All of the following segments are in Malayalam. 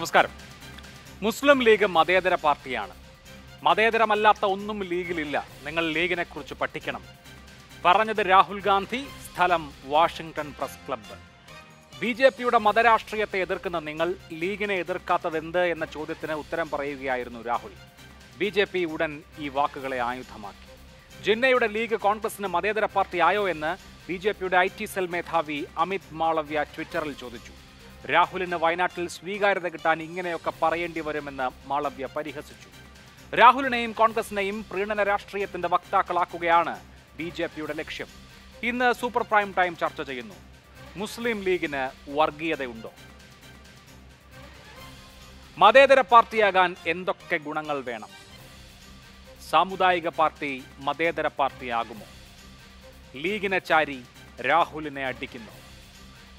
നമസ്കാരം മുസ്ലിം ലീഗ് മതേതര പാർട്ടിയാണ് മതേതരമല്ലാത്ത ഒന്നും ലീഗിലില്ല നിങ്ങൾ ലീഗിനെ കുറിച്ച് പഠിക്കണം പറഞ്ഞത് രാഹുൽ ഗാന്ധി സ്ഥലം Washington press club B J പിയുടെ മതരാഷ്ട്രീയത്തെ എതിർക്കുന്ന നിങ്ങൾ ലീഗിനെ എതിർക്കാത്തത് എന്ത് എന്ന ചോദ്യത്തിന് ഉത്തരം പറയുകയായിരുന്നു രാഹുൽ ബി ജെ പി ഉടൻ ഈ വാക്കുകളെ ആയുധമാക്കി ജിന്നയുടെ ലീഗ് കോൺഗ്രസിന് മതേതര പാർട്ടി ആയോ എന്ന് ബി ജെ പിയുടെ ഐ ടി സെൽ മേധാവി അമിത് മാളവ്യ ട്വിറ്ററിൽ ചോദിച്ചു രാഹുലിന് വയനാട്ടിൽ സ്വീകാര്യത കിട്ടാൻ ഇങ്ങനെയൊക്കെ പറയേണ്ടി വരുമെന്ന് മാളവ്യ പരിഹസിച്ചു രാഹുലിനെയും കോൺഗ്രസിനെയും പ്രീണന രാഷ്ട്രീയത്തിന്റെ വക്താക്കളാക്കുകയാണ് ബി ജെ പിയുടെ ലക്ഷ്യം ഇന്ന് സൂപ്പർ പ്രൈം ടൈം ചർച്ച ചെയ്യുന്നു മുസ്ലിം ലീഗിന് വർഗീയതയുണ്ടോ മതേതര പാർട്ടിയാകാൻ എന്തൊക്കെ ഗുണങ്ങൾ വേണം സാമുദായിക പാർട്ടി മതേതര പാർട്ടിയാകുമോ ലീഗിനെ ചാരി രാഹുലിനെ അടിക്കുന്നു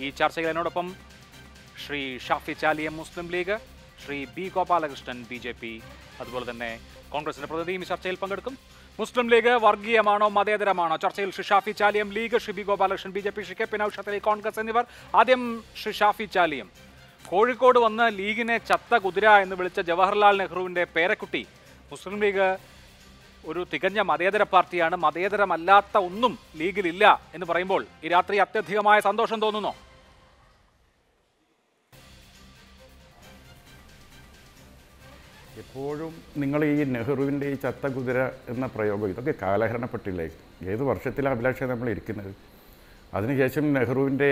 ഈ ചർച്ചയിൽ എന്നോടൊപ്പം Shri Shafi Chaliya Muslim League Shri B Gopalakrishnan B J P അതുപോലെ തന്നെ കോൺഗ്രസിന്റെ പ്രതിനിധിയും ചർച്ചയിൽ പങ്കെടുക്കും മുസ്ലിം ലീഗ് വർഗീയമാണോ മതേതരമാണോ ചർച്ചയിൽ Shri Shafi Chaliyam League Shri B Gopalakrishnan B J P Shri K P Naushathali Congress എന്നിവർ ആദ്യം ശ്രീ ഷാഫി ചാലിയം കോഴിക്കോട് വന്ന് ലീഗിനെ ചത്ത കുതിര എന്ന് വിളിച്ച ജവഹർലാൽ നെഹ്റുവിൻ്റെ പേരക്കുട്ടി മുസ്ലിം ലീഗ് ഒരു തികഞ്ഞ മതേതര പാർട്ടിയാണ് മതേതരമല്ലാത്ത ഒന്നും ലീഗിലില്ല എന്ന് പറയുമ്പോൾ ഈ രാത്രി അത്യധികമായ സന്തോഷം തോന്നുന്നു എപ്പോഴും നിങ്ങൾ ഈ നെഹ്റുവിൻ്റെ ഈ ചത്ത കുതിര എന്ന പ്രയോഗം ഇതൊക്കെ കാലഹരണപ്പെട്ടില്ലേ ഏത് വർഷത്തിലാണ് അഭിലാഷ നമ്മൾ ഇരിക്കുന്നത് അതിനുശേഷം നെഹ്റുവിൻ്റെ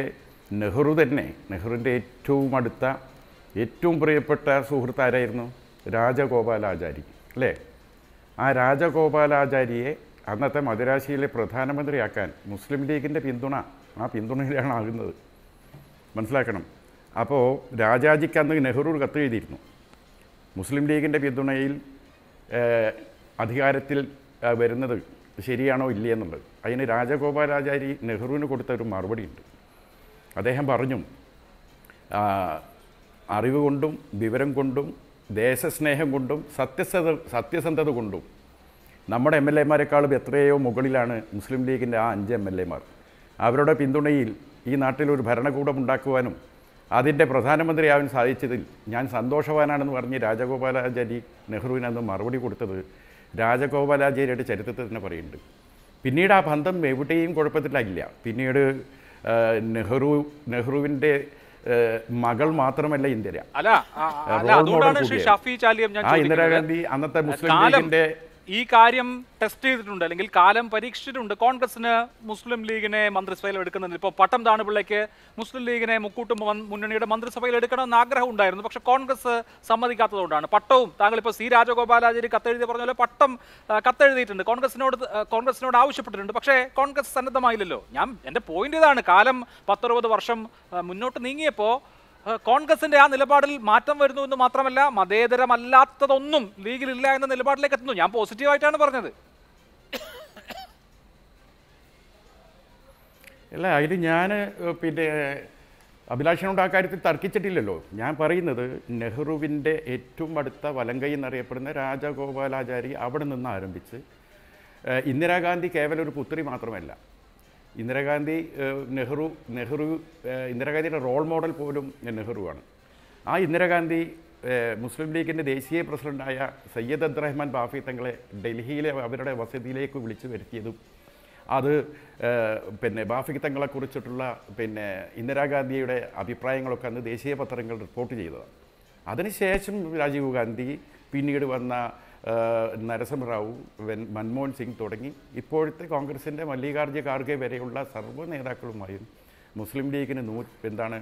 നെഹ്റു തന്നെ നെഹ്റുവിൻ്റെ ഏറ്റവും അടുത്ത ഏറ്റവും പ്രിയപ്പെട്ട സുഹൃത്ത് ആരായിരുന്നു രാജഗോപാലാചാരി അല്ലേ ആ രാജഗോപാലാചാരിയെ അന്നത്തെ മദുരാശിയിലെ പ്രധാനമന്ത്രിയാക്കാൻ മുസ്ലിം ലീഗിൻ്റെ പിന്തുണ ആ പിന്തുണയിലാണ് ആകുന്നത് മനസ്സിലാക്കണം അപ്പോൾ രാജാജിക്ക് അന്ന് നെഹ്റു കത്ത് എഴുതിയിരുന്നു മുസ്ലിം ലീഗിൻ്റെ പിന്തുണയിൽ അധികാരത്തിൽ വരുന്നത് ശരിയാണോ ഇല്ലേ എന്നുള്ളത് അതിന് രാജഗോപാലാചാരി നെഹ്റുവിന് കൊടുത്ത ഒരു മറുപടിയുണ്ട് അദ്ദേഹം പറഞ്ഞു അറിവ് കൊണ്ടും വിവരം കൊണ്ടും ദേശസ്നേഹം കൊണ്ടും സത്യസത സത്യസന്ധത കൊണ്ടും നമ്മുടെ എം എൽ എമാരെക്കാളും എത്രയോ മുകളിലാണ് മുസ്ലിം ലീഗിൻ്റെ ആ അഞ്ച് എം എൽ എമാർ അവരുടെ പിന്തുണയിൽ ഈ നാട്ടിൽ ഒരു ഭരണകൂടം ഉണ്ടാക്കുവാനും അതിൻ്റെ പ്രധാനമന്ത്രിയാവാൻ സാധിച്ചതിൽ ഞാൻ സന്തോഷവാനാണെന്ന് പറഞ്ഞ് രാജഗോപാലാചാരി നെഹ്റുവിനന്ന് മറുപടി കൊടുത്തത് രാജഗോപാലാചാരിയുടെ ചരിത്രത്തിൽ തന്നെ പറയുന്നുണ്ട് പിന്നീട് ആ ബന്ധം എവിടെയും കുഴപ്പത്തിലായില്ല പിന്നീട് നെഹ്റു നെഹ്റുവിൻ്റെ മകൾ മാത്രമല്ല ഇന്ദിര ഇന്ദിരാഗാന്ധി അന്നത്തെ മുസ്ലിം ലീഗിൻ്റെ ഈ കാര്യം ടെസ്റ്റ് ചെയ്തിട്ടുണ്ട് അല്ലെങ്കിൽ കാലം പരീക്ഷിച്ചിട്ടുണ്ട് കോൺഗ്രസിന് മുസ്ലിം ലീഗിനെ മന്ത്രിസഭയിൽ എടുക്കുന്നതിന് ഇപ്പോൾ പട്ടം താണുപിള്ളയ്ക്ക് മുസ്ലിം ലീഗിനെ മുക്കൂട്ടും മുന്നണിയുടെ മന്ത്രിസഭയിൽ എടുക്കണമെന്ന് ആഗ്രഹം ഉണ്ടായിരുന്നു പക്ഷേ കോൺഗ്രസ് സമ്മതിക്കാത്തതുകൊണ്ടാണ് പട്ടവും താങ്കളിപ്പോൾ സി രാജഗോപാലാചാര്യ കത്തെഴുതി പറഞ്ഞ പോലെ പട്ടം കത്തെഴുതിയിട്ടുണ്ട് കോൺഗ്രസിനോട് കോൺഗ്രസിനോട് ആവശ്യപ്പെട്ടിട്ടുണ്ട് പക്ഷേ കോൺഗ്രസ് സന്നദ്ധമായില്ലല്ലോ ഞാൻ എൻ്റെ പോയിന്റ് ഇതാണ് കാലം പത്തറുപത് വർഷം മുന്നോട്ട് നീങ്ങിയപ്പോൾ കോൺഗ്രസിന്റെ ആ നിലപാടിൽ മാറ്റം വരുന്നു എന്ന് മാത്രമല്ല മതേതരമല്ലാത്തതൊന്നും ലീഗിലില്ല എന്ന നിലപാടിലേക്ക് എത്തുന്നു ഞാൻ പോസിറ്റീവായിട്ടാണ് പറഞ്ഞത് അല്ല ഇത് ഞാൻ പിന്നെ അഭിലാഷനോട് ആ കാര്യത്തിൽ തർക്കിച്ചിട്ടില്ലല്ലോ ഞാൻ പറയുന്നത് നെഹ്റുവിൻ്റെ ഏറ്റവും അടുത്ത വലങ്കൈ എന്നറിയപ്പെടുന്ന രാജഗോപാലാചാരി അവിടെ നിന്ന് ആരംഭിച്ച് ഇന്ദിരാഗാന്ധി കേവലൊരു പുത്രി മാത്രമല്ല ഇന്ദിരാഗാന്ധി നെഹ്റു നെഹ്റു ഇന്ദിരാഗാന്ധിയുടെ റോൾ മോഡൽ പോലും നെഹ്റുവാണ് ആ ഇന്ദിരാഗാന്ധി മുസ്ലിം ലീഗിൻ്റെ ദേശീയ പ്രസിഡൻ്റായ സയ്യദ് അബ്ദുറഹ്മാൻ ബാഫി തങ്ങളെ ഡൽഹിയിലെ അവരുടെ വസതിയിലേക്ക് വിളിച്ചു വരുത്തിയതും അത് പിന്നെ ബാഫി തങ്ങളെക്കുറിച്ചിട്ടുള്ള പിന്നെ ഇന്ദിരാഗാന്ധിയുടെ അഭിപ്രായങ്ങളൊക്കെ അന്ന് ദേശീയ പത്രങ്ങൾ റിപ്പോർട്ട് ചെയ്തതാണ് അതിനുശേഷം രാജീവ് ഗാന്ധി പിന്നീട് വന്ന നരസിംഹറാവു മൻമോഹൻ സിംഗ് തുടങ്ങി ഇപ്പോഴത്തെ കോൺഗ്രസിൻ്റെ മല്ലികാർജ്ജ ഖാർഗെ വരെയുള്ള സർവ്വ നേതാക്കളുമായും മുസ്ലിം ലീഗിന് നൂ എന്താണ്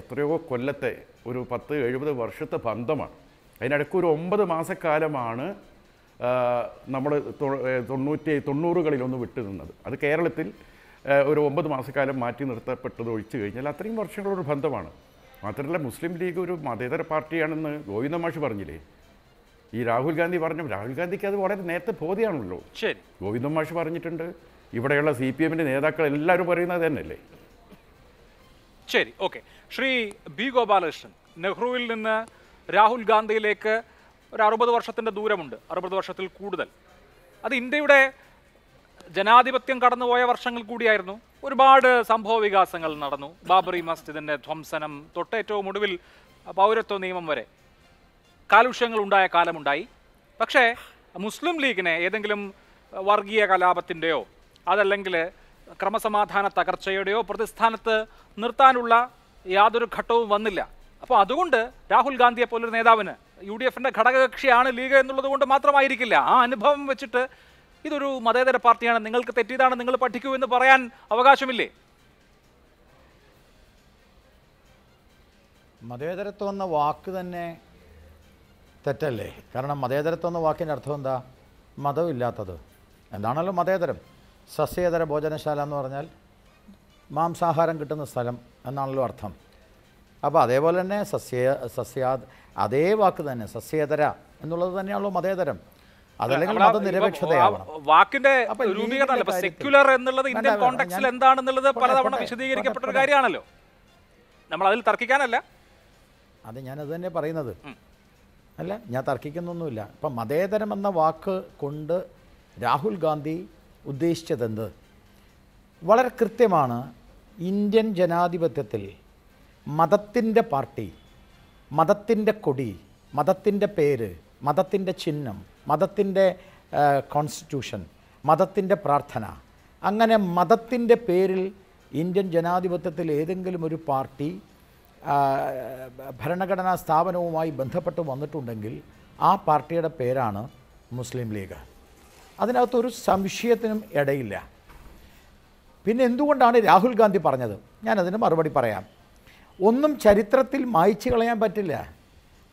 എത്രയോ കൊല്ലത്തെ ഒരു പത്ത് എഴുപത് വർഷത്തെ ബന്ധമാണ് അതിനിടയ്ക്ക് ഒരു ഒമ്പത് മാസക്കാലമാണ് നമ്മൾ തൊണ്ണൂറ്റി തൊണ്ണൂറുകളിലൊന്ന് വിട്ടുനിന്നത് അത് കേരളത്തിൽ ഒരു ഒമ്പത് മാസക്കാലം മാറ്റി നിർത്തപ്പെട്ടത് ഒഴിച്ചു കഴിഞ്ഞാൽ അത്രയും വർഷങ്ങളൊരു ബന്ധമാണ് മാത്രമല്ല മുസ്ലിം ലീഗ് ഒരു മതേതര പാർട്ടിയാണെന്ന് ഗോവിന്ദമാഷ് പറഞ്ഞില്ലേ ഈ രാഹുൽ ഗാന്ധി പറഞ്ഞു രാഹുൽ ഗാന്ധിക്ക് അത് വളരെ നേരത്തെ ബോധ്യമാണല്ലോ ശരി ഗോവിന്ദൻ മാഷ് പറഞ്ഞിട്ടുണ്ട് ഇവിടെയുള്ള സി പി എമ്മിന്റെ നേതാക്കൾ എല്ലാവരും പറയുന്നത് തന്നെയല്ലേ ശരി ഓക്കെ ശ്രീ ബി ഗോപാലകൃഷ്ണൻ നെഹ്റുവിൽ നിന്ന് രാഹുൽ ഗാന്ധിയിലേക്ക് ഒരു അറുപത് വർഷത്തിന്റെ ദൂരമുണ്ട് അറുപത് വർഷത്തിൽ കൂടുതൽ അത് ഇന്ത്യയുടെ ജനാധിപത്യം കടന്നുപോയ വർഷങ്ങൾ കൂടിയായിരുന്നു ഒരുപാട് സംഭവ വികാസങ്ങൾ നടന്നു ബാബറി മസ്ജിദിന്റെ ധ്വംസനം തൊട്ടേറ്റവും ഒടുവിൽ പൗരത്വ നിയമം വരെ കാലുഷ്യങ്ങൾ ഉണ്ടായ കാലമുണ്ടായി പക്ഷേ മുസ്ലിം ലീഗിനെ ഏതെങ്കിലും വർഗീയ കലാപത്തിൻ്റെയോ അതല്ലെങ്കിൽ ക്രമസമാധാന തകർച്ചയുടെയോ പ്രതിസ്ഥാനത്ത് നിർത്താനുള്ള യാതൊരു ഘട്ടവും വന്നില്ല അപ്പോൾ അതുകൊണ്ട് രാഹുൽ ഗാന്ധിയെ പോലൊരു നേതാവിന് യു ഡി എഫിൻ്റെ ഘടകകക്ഷിയാണ് ലീഗ് എന്നുള്ളത് കൊണ്ട് മാത്രമായിരിക്കില്ല ആ അനുഭവം വെച്ചിട്ട് ഇതൊരു മതേതര പാർട്ടിയാണ് നിങ്ങൾക്ക് തെറ്റിയതാണ് നിങ്ങൾ പഠിക്കൂ എന്ന് പറയാൻ അവകാശമില്ലേ മതേതരത്വം എന്ന വാക്ക് തന്നെ തെറ്റല്ലേ കാരണം മതേതരത്വം എന്ന വാക്കിൻ്റെ അർത്ഥം എന്താ മതമില്ലാത്തത് എന്താണല്ലോ മതേതരം സസ്യേതര ഭോജനശാല എന്ന് പറഞ്ഞാൽ മാംസാഹാരം കിട്ടുന്ന സ്ഥലം എന്നാണല്ലോ അർത്ഥം അപ്പോൾ അതേപോലെ തന്നെ സസ്യ സസ്യാ അതേ വാക്ക് തന്നെ സസ്യേതര എന്നുള്ളത് തന്നെയാണല്ലോ മതേതരം അതല്ലെങ്കിൽ മതനിരപേക്ഷതയാവണം വാക്കിന്റെ രൂപീകരണമല്ല സെക്യുലർ എന്നുള്ളത് ഇന്ത്യൻ കോണ്ടെക്സ്റ്റിൽ എന്താണെന്നുള്ളത് പലതവണ വിശദീകരിക്കപ്പെട്ട ഒരു കാര്യമാണല്ലോ നമ്മൾ അതിൽ തർക്കിക്കാനല്ല അത് ഞാനത് തന്നെ പറയുന്നത് അല്ല ഞാൻ തർക്കിക്കുന്നൊന്നുമില്ല ഇപ്പം മതേതരം എന്ന വാക്ക് കൊണ്ട് രാഹുൽ ഗാന്ധി ഉദ്ദേശിച്ചതെന്ത് വളരെ കൃത്യമാണ് ഇന്ത്യൻ ജനാധിപത്യത്തിൽ മതത്തിൻ്റെ പാർട്ടി മതത്തിൻ്റെ കൊടി മതത്തിൻ്റെ പേര് മതത്തിൻ്റെ ചിഹ്നം മതത്തിൻ്റെ കോൺസ്റ്റിറ്റ്യൂഷൻ മതത്തിൻ്റെ പ്രാർത്ഥന അങ്ങനെ മതത്തിൻ്റെ പേരിൽ ഇന്ത്യൻ ജനാധിപത്യത്തിൽ ഏതെങ്കിലും ഒരു പാർട്ടി ഭരണഘടനാ സ്ഥാപനവുമായി ബന്ധപ്പെട്ട് വന്നിട്ടുണ്ടെങ്കിൽ ആ പാർട്ടിയുടെ പേരാണ് മുസ്ലിം ലീഗ് അതിനകത്തൊരു സംശയത്തിനും ഇടയില്ല പിന്നെ എന്തുകൊണ്ടാണ് രാഹുൽ ഗാന്ധി പറഞ്ഞത് ഞാനതിന് മറുപടി പറയാം ഒന്നും ചരിത്രത്തിൽ മായ്ച്ചു കളയാൻ പറ്റില്ല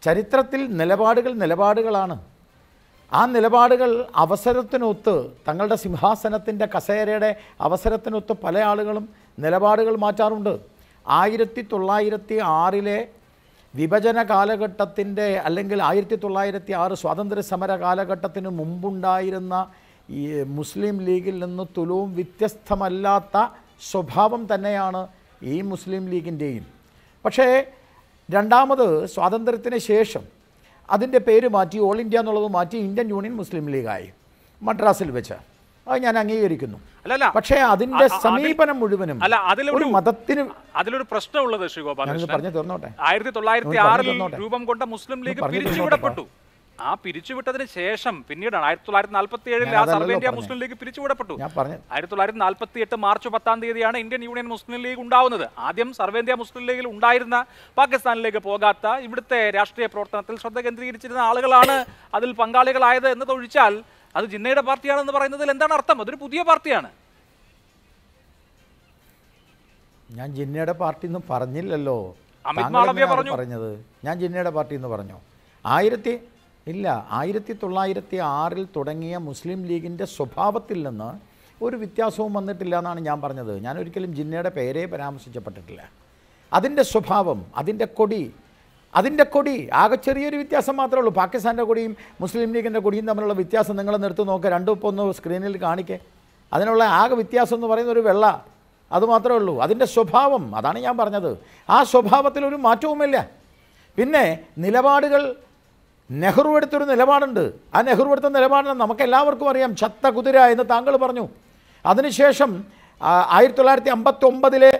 ചരിത്രത്തിൽ നിലപാടുകൾ നിലപാടുകളാണ് ആ നിലപാടുകൾ അവസരത്തിനൊത്ത് തങ്ങളുടെ സിംഹാസനത്തിൻ്റെ കസേരയുടെ അവസരത്തിനൊത്ത് പല ആളുകളും നിലപാടുകൾ മാറ്റാറുണ്ട് ആയിരത്തി തൊള്ളായിരത്തി ആറിലെ വിഭജന കാലഘട്ടത്തിൻ്റെ അല്ലെങ്കിൽ ആയിരത്തി തൊള്ളായിരത്തി ആറ് സ്വാതന്ത്ര്യ സമര കാലഘട്ടത്തിന് മുമ്പുണ്ടായിരുന്ന ഈ മുസ്ലിം ലീഗിൽ നിന്ന് തുലവും വ്യത്യസ്തമല്ലാത്ത സ്വഭാവം തന്നെയാണ് ഈ മുസ്ലിം ലീഗിൻ്റെയും പക്ഷേ രണ്ടാമത് സ്വാതന്ത്ര്യത്തിന് ശേഷം അതിൻ്റെ പേര് മാറ്റി ഓൾ ഇന്ത്യ എന്നുള്ളത് മാറ്റി ഇന്ത്യൻ യൂണിയൻ മുസ്ലിം ലീഗായി മദ്രാസിൽ വെച്ച് അത് ഞാൻ അംഗീകരിക്കുന്നു അല്ല പക്ഷേ അതിന്റെ സമീപനം മുഴുവനും അല്ല അതിലൊരു മതത്തിന് അതിലൊരു പ്രശ്നമുള്ളത് ശ്രീ ഗോപാലകൃഷ്ണൻ പറഞ്ഞു തീർന്നോട്ടെ ആയിരത്തി തൊള്ളായിരത്തി ആറിൽ രൂപം കൊണ്ട മുസ്ലിം ലീഗ് പിരിച്ചുവിടപ്പെട്ടു ആ പിരിച്ചുവിട്ടതിന് ശേഷം പിന്നീടാണ് ആയിരത്തി തൊള്ളായിരത്തി നാൽപ്പത്തി ഏഴിൽ ആ സർവേ ഇന്ത്യ മുസ്ലിം ലീഗ് പിരിച്ചുവിടപ്പെട്ടു ആയിരത്തി തൊള്ളായിരത്തി നാൽപ്പത്തി എട്ട് മാർച്ച് പത്താം തീയതിയാണ് ഇന്ത്യൻ യൂണിയൻ മുസ്ലിം ലീഗ് ഉണ്ടാവുന്നത് ആദ്യം സർവേ ഇന്ത്യ മുസ്ലിം ലീഗിൽ ഉണ്ടായിരുന്ന പാകിസ്ഥാനിലേക്ക് പോകാത്ത ഇവിടുത്തെ രാഷ്ട്രീയ പ്രവർത്തനത്തിൽ ശ്രദ്ധ കേന്ദ്രീകരിച്ചിരുന്ന ആളുകളാണ് അതിൽ പങ്കാളികളായത് എന്നതൊഴിച്ചാൽ അത് ജിന്നയുടെ പാർട്ടിയാണെന്ന് പറയുന്നതിൽ എന്താണ് അർത്ഥം അതൊരു പുതിയ പാർട്ടിയാണ് ഞാൻ ജിന്നയുടെ പാർട്ടി എന്ന് പറഞ്ഞില്ലല്ലോ പറഞ്ഞത് ഞാൻ ജിന്നയുടെ പാർട്ടി എന്ന് പറഞ്ഞോ ആയിരത്തി ഇല്ല ആയിരത്തി തൊള്ളായിരത്തി ആറിൽ തുടങ്ങിയ മുസ്ലിം ലീഗിൻ്റെ സ്വഭാവത്തിൽ നിന്ന് ഒരു വ്യത്യാസവും വന്നിട്ടില്ല എന്നാണ് ഞാൻ പറഞ്ഞത് ഞാൻ ഒരിക്കലും ജിന്നയുടെ പേരെ പരാമർശിച്ചപ്പെട്ടിട്ടില്ല അതിൻ്റെ സ്വഭാവം അതിൻ്റെ കൊടി അതിൻ്റെ കൊടി ആകെ ചെറിയൊരു വ്യത്യാസം മാത്രമേ ഉള്ളൂ പാകിസ്ഥാൻ്റെ കൊടിയും മുസ്ലിം ലീഗിൻ്റെ കൊടിയും തമ്മിലുള്ള വ്യത്യാസം നിങ്ങൾ നിർത്ത് നോക്കുക രണ്ടും ഇപ്പോൾ ഒന്ന് സ്ക്രീനിൽ കാണിക്കേ അതിനുള്ള ആകെ വ്യത്യാസം എന്ന് പറയുന്ന ഒരു വെള്ള അതുമാത്രമേ ഉള്ളൂ അതിൻ്റെ സ്വഭാവം അതാണ് ഞാൻ പറഞ്ഞത് ആ സ്വഭാവത്തിൽ ഒരു മാറ്റവുമില്ല പിന്നെ നിലപാടുകൾ നെഹ്റു എടുത്തൊരു നിലപാടുണ്ട് ആ നെഹ്റു എടുത്ത നിലപാടിനെ നമുക്ക് എല്ലാവർക്കും അറിയാം ചത്ത കുതിര എന്ന് താങ്കൾ പറഞ്ഞു അതിനുശേഷം ആയിരത്തി തൊള്ളായിരത്തി അമ്പത്തി ഒമ്പതിലെ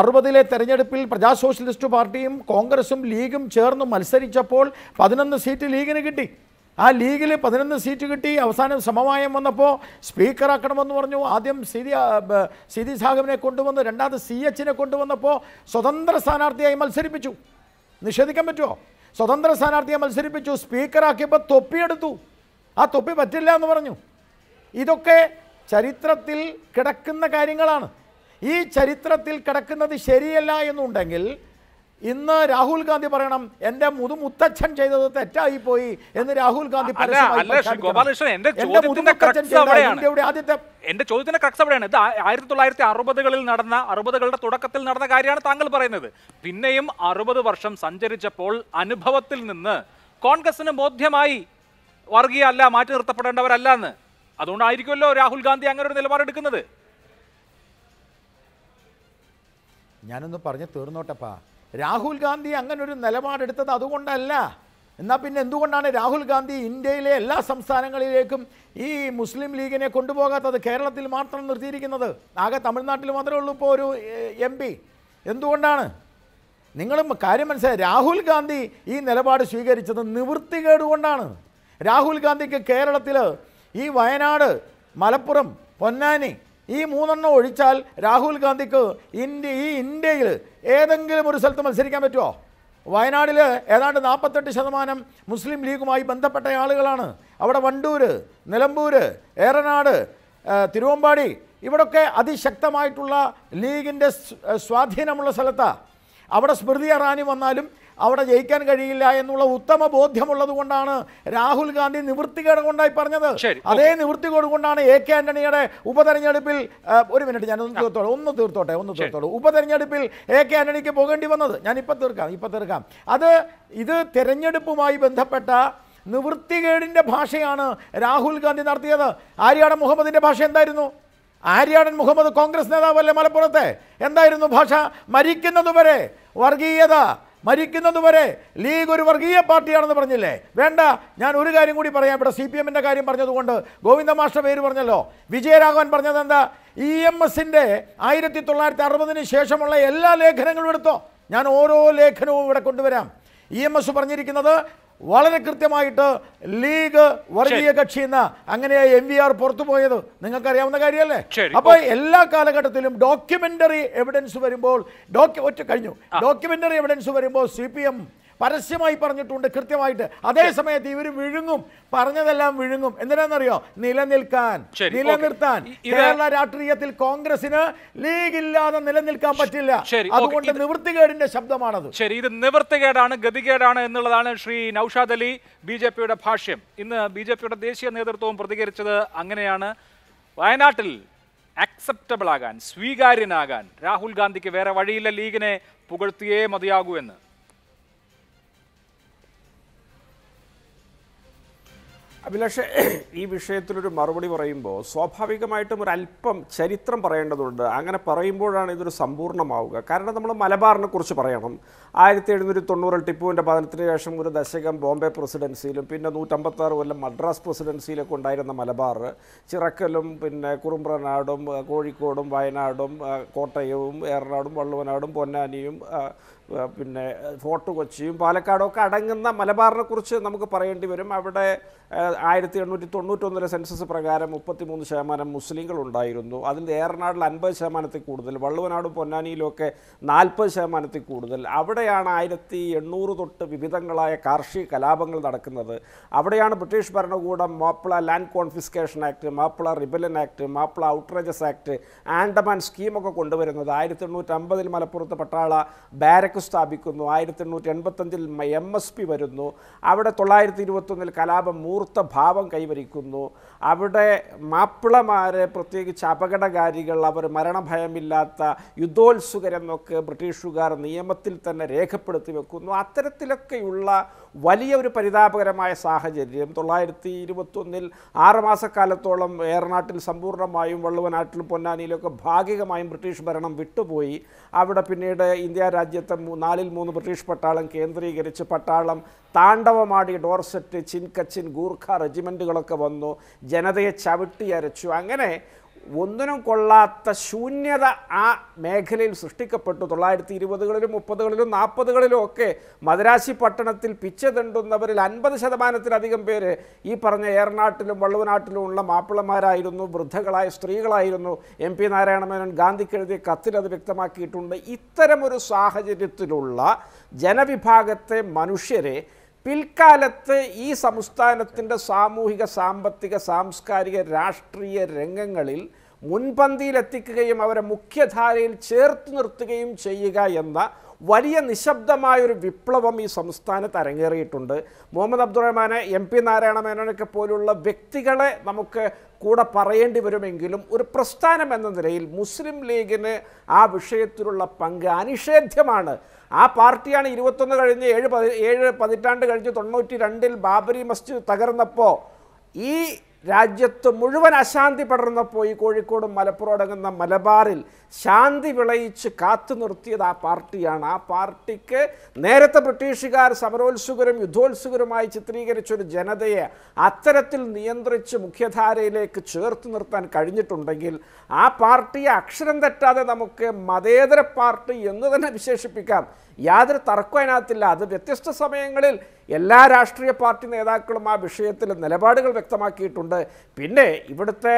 അറുപതിലെ തെരഞ്ഞെടുപ്പിൽ പ്രജാ സോഷ്യലിസ്റ്റ് പാർട്ടിയും കോൺഗ്രസും ലീഗും ചേർന്ന് മത്സരിച്ചപ്പോൾ പതിനൊന്ന് സീറ്റ് ലീഗിന് കിട്ടി ആ ലീഗിൽ പതിനൊന്ന് സീറ്റ് കിട്ടി അവസാനം സമവായം വന്നപ്പോൾ സ്പീക്കറാക്കണമെന്ന് പറഞ്ഞു ആദ്യം സിതി സിതി സാഹിബിനെ കൊണ്ടുവന്ന് രണ്ടാമത് സി എച്ചിനെ കൊണ്ടുവന്നപ്പോൾ സ്വതന്ത്ര സ്ഥാനാർത്ഥിയായി മത്സരിപ്പിച്ചു നിഷേധിക്കാൻ പറ്റുമോ സ്വതന്ത്ര സ്ഥാനാർത്ഥിയെ മത്സരിപ്പിച്ചു സ്പീക്കറാക്കിയപ്പോൾ തൊപ്പിയെടുത്തു ആ തൊപ്പി പറ്റില്ല എന്ന് പറഞ്ഞു ഇതൊക്കെ ചരിത്രത്തിൽ കിടക്കുന്ന കാര്യങ്ങളാണ് ഈ ചരിത്രത്തിൽ കിടക്കുന്നത് ശരിയല്ല എന്നുണ്ടെങ്കിൽ ഇന്ന് രാഹുൽ ഗാന്ധി പറയണം എന്റെ മുതുമുത്തച്ഛൻ ചെയ്തത് തെറ്റായി പോയി എന്ന് രാഹുൽ ഗാന്ധി ആദ്യത്തെ എന്റെ ചോദ്യത്തിന്റെ കക്ഷ അവിടെയാണ് ഇത് ആയിരത്തി തൊള്ളായിരത്തി അറുപതുകളിൽ നടന്ന അറുപതുകളുടെ തുടക്കത്തിൽ നടന്ന കാര്യമാണ് താങ്കൾ പറയുന്നത് പിന്നെയും അറുപത് വർഷം സഞ്ചരിച്ചപ്പോൾ അനുഭവത്തിൽ നിന്ന് കോൺഗ്രസിന് ബോധ്യമായി വർഗീയ അല്ല മാറ്റി നിർത്തപ്പെടേണ്ടവരല്ല എന്ന് അതുകൊണ്ടായിരിക്കുമല്ലോ രാഹുൽ ഗാന്ധി അങ്ങനെ ഒരു നിലപാടെടുക്കുന്നത് ഞാനൊന്ന് പറഞ്ഞു തീർന്നോട്ടപ്പാ രാഹുൽ ഗാന്ധി അങ്ങനെ ഒരു നിലപാടെടുത്തത് അതുകൊണ്ടല്ല എന്നാൽ പിന്നെ എന്തുകൊണ്ടാണ് രാഹുൽ ഗാന്ധി ഇന്ത്യയിലെ എല്ലാ സംസ്ഥാനങ്ങളിലേക്കും ഈ മുസ്ലിം ലീഗിനെ കൊണ്ടുപോകാത്തത് കേരളത്തിൽ മാത്രം നിർത്തിയിരിക്കുന്നത് ആകെ തമിഴ്നാട്ടിൽ മാത്രമേ ഉള്ളൂ ഇപ്പോൾ ഒരു എം പി എന്തുകൊണ്ടാണ് നിങ്ങളും കാര്യം മനസ്സിലായി രാഹുൽ ഗാന്ധി ഈ നിലപാട് സ്വീകരിച്ചത് നിവൃത്തി കൊണ്ടാണ് രാഹുൽ ഗാന്ധിക്ക് കേരളത്തിൽ ഈ വയനാട് മലപ്പുറം പൊന്നാനി ഈ മൂന്നെണ്ണം ഒഴിച്ചാൽ രാഹുൽ ഗാന്ധിക്ക് ഇന്ത്യ ഈ ഇന്ത്യയിൽ ഏതെങ്കിലും ഒരു സ്ഥലത്ത് മത്സരിക്കാൻ പറ്റുമോ വയനാടിൽ ഏതാണ്ട് നാൽപ്പത്തെട്ട് ശതമാനം മുസ്ലിം ലീഗുമായി ബന്ധപ്പെട്ട ആളുകളാണ് അവിടെ വണ്ടൂർ നിലമ്പൂർ ഏറനാട് തിരുവമ്പാടി ഇവിടൊക്കെ അതിശക്തമായിട്ടുള്ള ലീഗിൻ്റെ സ്വാധീനമുള്ള സ്ഥലത്താണ് അവിടെ സ്മൃതി അറാനി വന്നാലും അവിടെ ജയിക്കാൻ കഴിയില്ല എന്നുള്ള ഉത്തമ ബോധ്യമുള്ളത് കൊണ്ടാണ് രാഹുൽ ഗാന്ധി നിവൃത്തികേട് കൊണ്ടായി പറഞ്ഞത് അതേ നിവൃത്തികേട് കൊണ്ടാണ് എ കെ ആന്റണിയുടെ ഉപതെരഞ്ഞെടുപ്പിൽ ഒരു മിനിറ്റ് ഞാൻ ഒന്ന് തീർത്തോളൂ ഒന്ന് തീർത്തോട്ടെ ഒന്ന് തീർത്തോളൂ ഉപതെരഞ്ഞെടുപ്പിൽ എ കെ ആന്റണിക്ക് പോകേണ്ടി വന്നത് ഞാൻ ഇപ്പം തീർക്കാം ഇപ്പം തീർക്കാം അത് ഇത് തെരഞ്ഞെടുപ്പുമായി ബന്ധപ്പെട്ട നിവൃത്തികേടിൻ്റെ ഭാഷയാണ് രാഹുൽ ഗാന്ധി നടത്തിയത് ആര്യാടൻ മുഹമ്മദിൻ്റെ ഭാഷ എന്തായിരുന്നു ആര്യാടൻ മുഹമ്മദ് കോൺഗ്രസ് നേതാവല്ലേ മലപ്പുറത്തെ എന്തായിരുന്നു ഭാഷ മരിക്കുന്നതുവരെ വർഗീയത മരിക്കുന്നതുവരെ ലീഗ് ഒരു വർഗീയ പാർട്ടിയാണെന്ന് പറഞ്ഞില്ലേ വേണ്ട ഞാൻ ഒരു കാര്യം കൂടി പറയാം ഇവിടെ സി പി എമ്മിൻ്റെ കാര്യം പറഞ്ഞതുകൊണ്ട് ഗോവിന്ദ മാഷ്ട പേര് പറഞ്ഞല്ലോ വിജയരാഘവൻ പറഞ്ഞത് എന്താ ഇ എം എസിൻ്റെ ആയിരത്തി തൊള്ളായിരത്തി അറുപതിന് ശേഷമുള്ള എല്ലാ ലേഖനങ്ങളും എടുത്തോ ഞാൻ ഓരോ ലേഖനവും ഇവിടെ കൊണ്ടുവരാം ഇ എം എസ് പറഞ്ഞിരിക്കുന്നത് വളരെ കൃത്യമായിട്ട് ലീഗ് വർഗീയ കക്ഷി എന്ന അങ്ങനെയായി എം വി ആർ പുറത്തു പോയത് നിങ്ങൾക്കറിയാവുന്ന കാര്യമല്ലേ അപ്പൊ എല്ലാ കാലഘട്ടത്തിലും ഡോക്യുമെന്ററി എവിഡൻസ് വരുമ്പോൾ ഡോക്യു ഒറ്റ കഴിഞ്ഞു ഡോക്യുമെന്ററി എവിഡൻസ് വരുമ്പോൾ സി പി എം പരസ്യമായി പറഞ്ഞിട്ടുണ്ട് കൃത്യമായിട്ട് അതേസമയത്ത് ഇവർ വിഴുങ്ങും പറഞ്ഞതെല്ലാം വിഴുങ്ങും എന്തിനാണെന്നറിയോ നിലനിൽക്കാൻ നിലനിർത്താൻ കേരള രാഷ്ട്രീയത്തിൽ കോൺഗ്രസിന് ലീഗ് ഇല്ലാതെ നിലനിൽക്കാൻ പറ്റില്ല അതുകൊണ്ട് നിവൃത്തികേടിന്റെ ശബ്ദമാണത് ശരി ഇത് നിവൃത്തികേടാണ് ഗതികേടാണ് എന്നുള്ളതാണ് ശ്രീ നൌഷാദ് അലി ബി ജെ പിയുടെ ഭാഷ്യം ഇന്ന് ബി ജെ പിയുടെ ദേശീയ നേതൃത്വവും പ്രതികരിച്ചത് അങ്ങനെയാണ് വയനാട്ടിൽ അക്സെപ്റ്റബിൾ ആകാൻ സ്വീകാര്യനാകാൻ രാഹുൽ ഗാന്ധിക്ക് വേറെ വഴിയില്ല ലീഗിനെ പുകഴ്ത്തിയേ മതിയാകൂ എന്ന് അഭിലാഷ് ഈ വിഷയത്തിലൊരു മറുപടി പറയുമ്പോൾ സ്വാഭാവികമായിട്ടും ഒരു അല്പം ചരിത്രം പറയേണ്ടതുണ്ട് അങ്ങനെ പറയുമ്പോഴാണ് ഇതൊരു സമ്പൂർണ്ണമാവുക കാരണം നമ്മൾ മലബാറിനെ കുറിച്ച് പറയണം ആയിരത്തി എഴുന്നൂറ്റി തൊണ്ണൂറിൽ ടിപ്പുവിൻ്റെ പതനത്തിന് ശേഷം ഒരു ദശകം ബോംബെ പ്രസിഡൻസിയിലും പിന്നെ നൂറ്റമ്പത്താറ് കൊല്ലം മദ്രാസ് പ്രസിഡൻസിയിലൊക്കെ ഉണ്ടായിരുന്ന മലബാർ ചിറക്കലും പിന്നെ കുറുമ്പ്രനാടും കോഴിക്കോടും വയനാടും കോട്ടയവും ഏറനാടും വള്ളുവനാടും പൊന്നാനിയും പിന്നെ ഫോർട്ട് കൊച്ചിയും ഒക്കെ അടങ്ങുന്ന മലബാറിനെക്കുറിച്ച് നമുക്ക് പറയേണ്ടി വരും അവിടെ ആയിരത്തി എണ്ണൂറ്റി തൊണ്ണൂറ്റൊന്നിലെ സെൻസസ് പ്രകാരം മുപ്പത്തിമൂന്ന് ശതമാനം മുസ്ലിങ്ങൾ ഉണ്ടായിരുന്നു അതിൽ ഏറനാടിൽ അൻപത് ശതമാനത്തിൽ കൂടുതൽ വള്ളുവനാടും പൊന്നാനിയിലുമൊക്കെ നാൽപ്പത് ശതമാനത്തിൽ കൂടുതൽ അവിടെയാണ് ആയിരത്തി എണ്ണൂറ് തൊട്ട് വിവിധങ്ങളായ കാർഷിക കലാപങ്ങൾ നടക്കുന്നത് അവിടെയാണ് ബ്രിട്ടീഷ് ഭരണകൂടം Mappila land confiscation act Mappila rebellion act Mappila outrages act Andaman സ്കീമൊക്കെ കൊണ്ടുവരുന്നത് ആയിരത്തി എണ്ണൂറ്റമ്പതിൽ മലപ്പുറത്ത് പട്ടാള ബാരക്ക് ടാക്ക് സ്ഥാപിക്കുന്നു ആയിരത്തി എണ്ണൂറ്റി എൺപത്തഞ്ചിൽ എം എസ് പി വരുന്നു അവിടെ തൊള്ളായിരത്തി ഇരുപത്തൊന്നിൽ കലാപം മൂർത്ത ഭാവം കൈവരിക്കുന്നു അവിടെ മാപ്പിളമാരെ പ്രത്യേകിച്ച് അപകടകാരികൾ അവർ മരണഭയമില്ലാത്ത യുദ്ധോത്സുകരെന്നൊക്കെ ബ്രിട്ടീഷുകാർ നിയമത്തിൽ തന്നെ രേഖപ്പെടുത്തി വെക്കുന്നു അത്തരത്തിലൊക്കെയുള്ള വലിയ ഒരു പരിതാപകരമായ സാഹചര്യം തൊള്ളായിരത്തി ഇരുപത്തൊന്നിൽ ആറുമാസക്കാലത്തോളം ഏറനാട്ടിൽ സമ്പൂർണ്ണമായും വള്ളുവനാട്ടിലും പൊന്നാനിയിലൊക്കെ ഭാഗികമായും ബ്രിട്ടീഷ് ഭരണം വിട്ടുപോയി അവിടെ പിന്നീട് ഇന്ത്യ രാജ്യത്തെ നാലിൽ മൂന്ന് ബ്രിട്ടീഷ് പട്ടാളം കേന്ദ്രീകരിച്ച് പട്ടാളം താണ്ഡവമാടി ഡോർസെറ്റ് ചിൻകച്ചിൻ ഗൂർഖ റെജിമെൻറ്റുകളൊക്കെ വന്നു ജനതയെ അരച്ചു അങ്ങനെ ഒന്നിനും കൊള്ളാത്ത ശൂന്യത ആ മേഖലയിൽ സൃഷ്ടിക്കപ്പെട്ടു തൊള്ളായിരത്തി ഇരുപതുകളിലും മുപ്പതുകളിലും നാൽപ്പതുകളിലും ഒക്കെ മദ്രാശി പട്ടണത്തിൽ പിച്ച തെണ്ടുന്നവരിൽ അൻപത് ശതമാനത്തിലധികം പേര് ഈ പറഞ്ഞ ഏറനാട്ടിലും വള്ളുവനാട്ടിലും ഉള്ള മാപ്പിളമാരായിരുന്നു വൃദ്ധകളായ സ്ത്രീകളായിരുന്നു എം പി നാരായണമേനോൻ ഗാന്ധിക്ക് എഴുതിയ കത്തിൽ അത് വ്യക്തമാക്കിയിട്ടുണ്ട് ഇത്തരമൊരു സാഹചര്യത്തിലുള്ള ജനവിഭാഗത്തെ മനുഷ്യരെ പിൽക്കാലത്ത് ഈ സംസ്ഥാനത്തിൻ്റെ സാമൂഹിക സാമ്പത്തിക സാംസ്കാരിക രാഷ്ട്രീയ രംഗങ്ങളിൽ മുൻപന്തിയിലെത്തിക്കുകയും അവരെ മുഖ്യധാരയിൽ ചേർത്ത് നിർത്തുകയും ചെയ്യുക എന്ന വലിയ നിശബ്ദമായൊരു വിപ്ലവം ഈ സംസ്ഥാനത്ത് അരങ്ങേറിയിട്ടുണ്ട് മുഹമ്മദ് അബ്ദുറഹ്മാനെ എം പി നാരായണ മേനോനൊക്കെ പോലുള്ള വ്യക്തികളെ നമുക്ക് കൂടെ പറയേണ്ടി വരുമെങ്കിലും ഒരു പ്രസ്ഥാനം എന്ന നിലയിൽ മുസ്ലിം ലീഗിന് ആ വിഷയത്തിലുള്ള പങ്ക് അനിഷേധ്യമാണ് ആ പാർട്ടിയാണ് ഇരുപത്തൊന്ന് കഴിഞ്ഞ് ഏഴ് പതി ഏഴ് പതിറ്റാണ്ട് കഴിഞ്ഞ് തൊണ്ണൂറ്റി രണ്ടിൽ ബാബരി മസ്ജിദ് തകർന്നപ്പോൾ ഈ രാജ്യത്ത് മുഴുവൻ അശാന്തി പടർന്നപ്പോൾ ഈ കോഴിക്കോടും മലപ്പുറം അടങ്ങുന്ന മലബാറിൽ ശാന്തി വിളയിച്ച് കാത്തു നിർത്തിയത് ആ പാർട്ടിയാണ് ആ പാർട്ടിക്ക് നേരത്തെ ബ്രിട്ടീഷുകാർ സമരോത്സുകരും യുദ്ധോത്സുകരുമായി ചിത്രീകരിച്ച ഒരു ജനതയെ അത്തരത്തിൽ നിയന്ത്രിച്ച് മുഖ്യധാരയിലേക്ക് ചേർത്ത് നിർത്താൻ കഴിഞ്ഞിട്ടുണ്ടെങ്കിൽ ആ പാർട്ടിയെ അക്ഷരം തെറ്റാതെ നമുക്ക് മതേതര പാർട്ടി എന്ന് തന്നെ വിശേഷിപ്പിക്കാം യാതൊരു തർക്കവും അതിനകത്തില്ല അത് വ്യത്യസ്ത സമയങ്ങളിൽ എല്ലാ രാഷ്ട്രീയ പാർട്ടി നേതാക്കളും ആ വിഷയത്തിൽ നിലപാടുകൾ വ്യക്തമാക്കിയിട്ടുണ്ട് പിന്നെ ഇവിടുത്തെ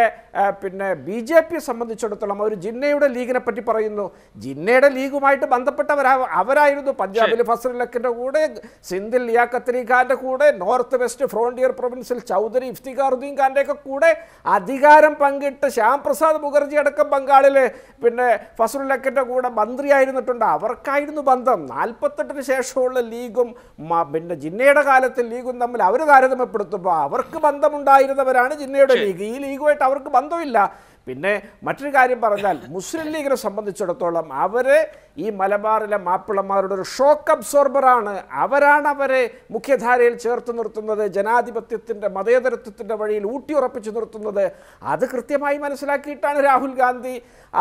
പിന്നെ ബി ജെ പി സംബന്ധിച്ചിടത്തോളം അവർ ജിന്നയുടെ ലീഗിനെ പറ്റി പറയുന്നു ജിന്നയുടെ ലീഗുമായിട്ട് ബന്ധപ്പെട്ടവർ അവരായിരുന്നു പഞ്ചാബിൽ ഫസൽ കൂടെ സിന്ധിൽ ലിയാഖത്തലി ഖാൻ്റെ കൂടെ നോർത്ത് വെസ്റ്റ് ഫ്രോണ്ടിയർ പ്രൊവിൻസിൽ ചൗധരി ഇഫ്തിഖാറുദ്ദീൻ ഖാൻ്റെ ഒക്കെ കൂടെ അധികാരം പങ്കിട്ട് ശ്യാം പ്രസാദ് മുഖർജി അടക്കം ബംഗാളിൽ പിന്നെ ഫസലുല്ലക്കിൻ്റെ കൂടെ മന്ത്രിയായിരുന്നിട്ടുണ്ട് അവർക്കായിരുന്നു ബന്ധം നാൽപ്പത്തെട്ടിന് ശേഷമുള്ള ലീഗും പിന്നെ ജിന്നയുടെ കാലത്ത് ലീഗും തമ്മിൽ അവർ താരതമ്യപ്പെടുത്തുമ്പോൾ അവർക്ക് ബന്ധമുണ്ടായിരുന്നവരാണ് ജിന്നയുടെ ലീഗ് ഈ ലീഗുമായിട്ട് അവർക്ക് ബന്ധമില്ല പിന്നെ മറ്റൊരു കാര്യം പറഞ്ഞാൽ മുസ്ലിം ലീഗിനെ സംബന്ധിച്ചിടത്തോളം അവർ ഈ മലബാറിലെ മാപ്പിളമാരുടെ ഒരു ഷോക്ക് അബ്സോർബറാണ് അവരാണ് അവരെ മുഖ്യധാരയിൽ ചേർത്ത് നിർത്തുന്നത് ജനാധിപത്യത്തിൻ്റെ മതേതരത്വത്തിൻ്റെ വഴിയിൽ ഊട്ടിയുറപ്പിച്ചു നിർത്തുന്നത് അത് കൃത്യമായി മനസ്സിലാക്കിയിട്ടാണ് രാഹുൽ ഗാന്ധി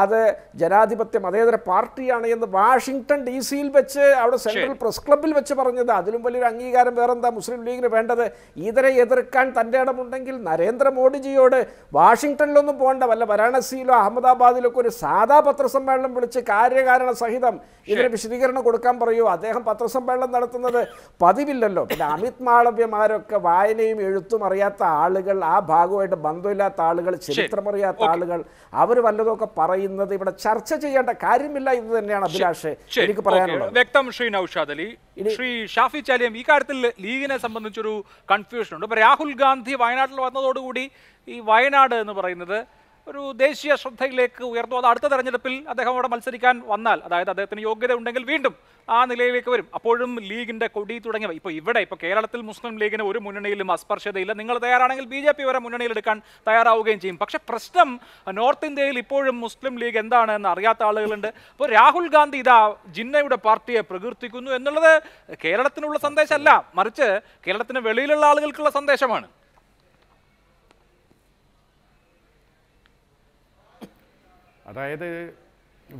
അത് ജനാധിപത്യ മതേതര പാർട്ടിയാണ് എന്ന് വാഷിങ്ടൺ ഡി സിയിൽ വെച്ച് അവിടെ സെൻട്രൽ പ്രസ് ക്ലബിൽ വെച്ച് പറഞ്ഞത് അതിലും വലിയൊരു അംഗീകാരം വേറെന്താ മുസ്ലിം ലീഗിന് വേണ്ടത് ഇതരെ എതിർക്കാൻ തൻ്റെ ഇടമുണ്ടെങ്കിൽ നരേന്ദ്രമോദിജിയോട് വാഷിങ്ടണിലൊന്നും പോകേണ്ട വല്ല വാരാണസിയിലോ ഒക്കെ ഒരു സാധാ പത്രസമ്മേളനം വിളിച്ച് കാര്യകാരണ സഹിതം ഇതിന് വിശദീകരണം കൊടുക്കാൻ പറയൂ അദ്ദേഹം പത്രസമ്മേളനം നടത്തുന്നത് പതിവില്ലല്ലോ പിന്നെ അമിത് മാളവ്യമാരൊക്കെ വായനയും എഴുത്തും അറിയാത്ത ആളുകൾ ആ ഭാഗമായിട്ട് ബന്ധമില്ലാത്ത ആളുകൾ ചരിത്രമറിയാത്ത ആളുകൾ അവർ വല്ലതൊക്കെ പറയുന്നത് ഇവിടെ ചർച്ച ചെയ്യേണ്ട കാര്യമില്ല ഇത് തന്നെയാണ് അഭിലാഷ് എനിക്ക് പറയാനുള്ളത് വ്യക്തം ശ്രീ നൌഷാദ് അലി ശ്രീ ഷാഫി ചാലിയം ഈ കാര്യത്തിൽ ലീഗിനെ സംബന്ധിച്ചൊരു കൺഫ്യൂഷൻ ഉണ്ട് ഇപ്പൊ രാഹുൽ ഗാന്ധി വയനാട്ടിൽ വന്നതോടുകൂടി ഈ വയനാട് എന്ന് പറയുന്നത് ഒരു ദേശീയ ശ്രദ്ധയിലേക്ക് ഉയർന്നു അത് അടുത്ത തെരഞ്ഞെടുപ്പിൽ അദ്ദേഹം അവിടെ മത്സരിക്കാൻ വന്നാൽ അതായത് അദ്ദേഹത്തിന് യോഗ്യത ഉണ്ടെങ്കിൽ വീണ്ടും ആ നിലയിലേക്ക് വരും അപ്പോഴും ലീഗിന്റെ കൊടി തുടങ്ങിയവ ഇപ്പോൾ ഇവിടെ ഇപ്പോൾ കേരളത്തിൽ മുസ്ലിം ലീഗിന് ഒരു മുന്നണിയിലും അസ്പർശതയില്ല നിങ്ങൾ തയ്യാറാണെങ്കിൽ ബി ജെ പി വരെ മുന്നണിയിലെടുക്കാൻ തയ്യാറാവുകയും ചെയ്യും പക്ഷേ പ്രശ്നം നോർത്ത് ഇന്ത്യയിൽ ഇപ്പോഴും മുസ്ലിം ലീഗ് എന്താണ് എന്ന് അറിയാത്ത ആളുകളുണ്ട് അപ്പോൾ രാഹുൽ ഗാന്ധി ഇതാ ജിന്നയുടെ പാർട്ടിയെ പ്രകീർത്തിക്കുന്നു എന്നുള്ളത് കേരളത്തിനുള്ള സന്ദേശമല്ല മറിച്ച് കേരളത്തിന് വെളിയിലുള്ള ആളുകൾക്കുള്ള സന്ദേശമാണ് അതായത്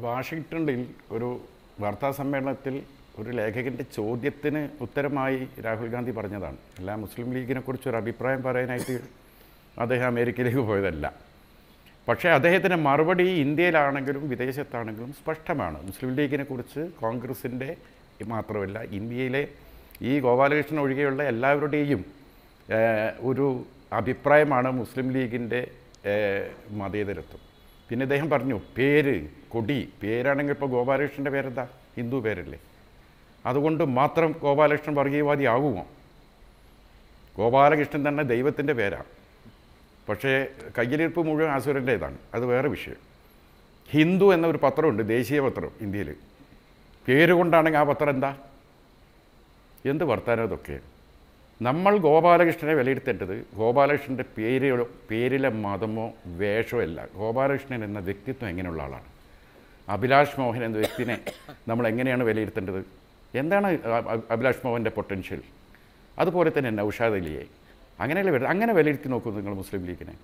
വാഷിങ്ടണിൽ ഒരു വാർത്താ സമ്മേളനത്തിൽ ഒരു ലേഖകൻ്റെ ചോദ്യത്തിന് ഉത്തരമായി രാഹുൽ ഗാന്ധി പറഞ്ഞതാണ് അല്ല മുസ്ലിം ലീഗിനെക്കുറിച്ച് ഒരു അഭിപ്രായം പറയാനായിട്ട് അദ്ദേഹം അമേരിക്കയിലേക്ക് പോയതല്ല പക്ഷേ അദ്ദേഹത്തിൻ്റെ മറുപടി ഇന്ത്യയിലാണെങ്കിലും വിദേശത്താണെങ്കിലും സ്പഷ്ടമാണ് മുസ്ലിം ലീഗിനെ കുറിച്ച് കോൺഗ്രസിൻ്റെ മാത്രമല്ല ഇന്ത്യയിലെ ഈ ഗോപാലകൃഷ്ണൻ ഒഴികെയുള്ള എല്ലാവരുടെയും ഒരു അഭിപ്രായമാണ് മുസ്ലിം ലീഗിൻ്റെ മതേതരത്വം പിന്നെ ഇദ്ദേഹം പറഞ്ഞു പേര് കൊടി പേരാണെങ്കിൽ ഇപ്പോൾ ഗോപാലകൃഷ്ണൻ്റെ പേരെന്താ ഹിന്ദു പേരല്ലേ അതുകൊണ്ട് മാത്രം ഗോപാലകൃഷ്ണൻ വർഗീയവാദി ആകുമോ ഗോപാലകൃഷ്ണൻ തന്നെ ദൈവത്തിൻ്റെ പേരാണ് പക്ഷേ കയ്യിലിരിപ്പ് മുഴുവൻ അസുരൻ്റേതാണ് അത് വേറെ വിഷയം ഹിന്ദു എന്നൊരു പത്രമുണ്ട് ദേശീയ പത്രം ഇന്ത്യയിൽ പേര് കൊണ്ടാണെങ്കിൽ ആ പത്രം എന്താ എന്ത് വർത്താനം അതൊക്കെ നമ്മൾ ഗോപാലകൃഷ്ണനെ വിലയിരുത്തേണ്ടത് ഗോപാലകൃഷ്ണൻ്റെ പേരിലോ പേരിലെ മതമോ വേഷമോ അല്ല ഗോപാലകൃഷ്ണൻ എന്ന വ്യക്തിത്വം എങ്ങനെയുള്ള ആളാണ് അഭിലാഷ് മോഹൻ എന്ന വ്യക്തിനെ നമ്മൾ എങ്ങനെയാണ് വിലയിരുത്തേണ്ടത് എന്താണ് അഭിലാഷ് മോഹൻ്റെ പൊട്ടൻഷ്യൽ അതുപോലെ തന്നെ നൌഷാദ് അലിയെ അങ്ങനെയല്ലേ വരുന്നത് അങ്ങനെ വിലയിരുത്തി നോക്കൂ നിങ്ങൾ മുസ്ലിം ലീഗിനെ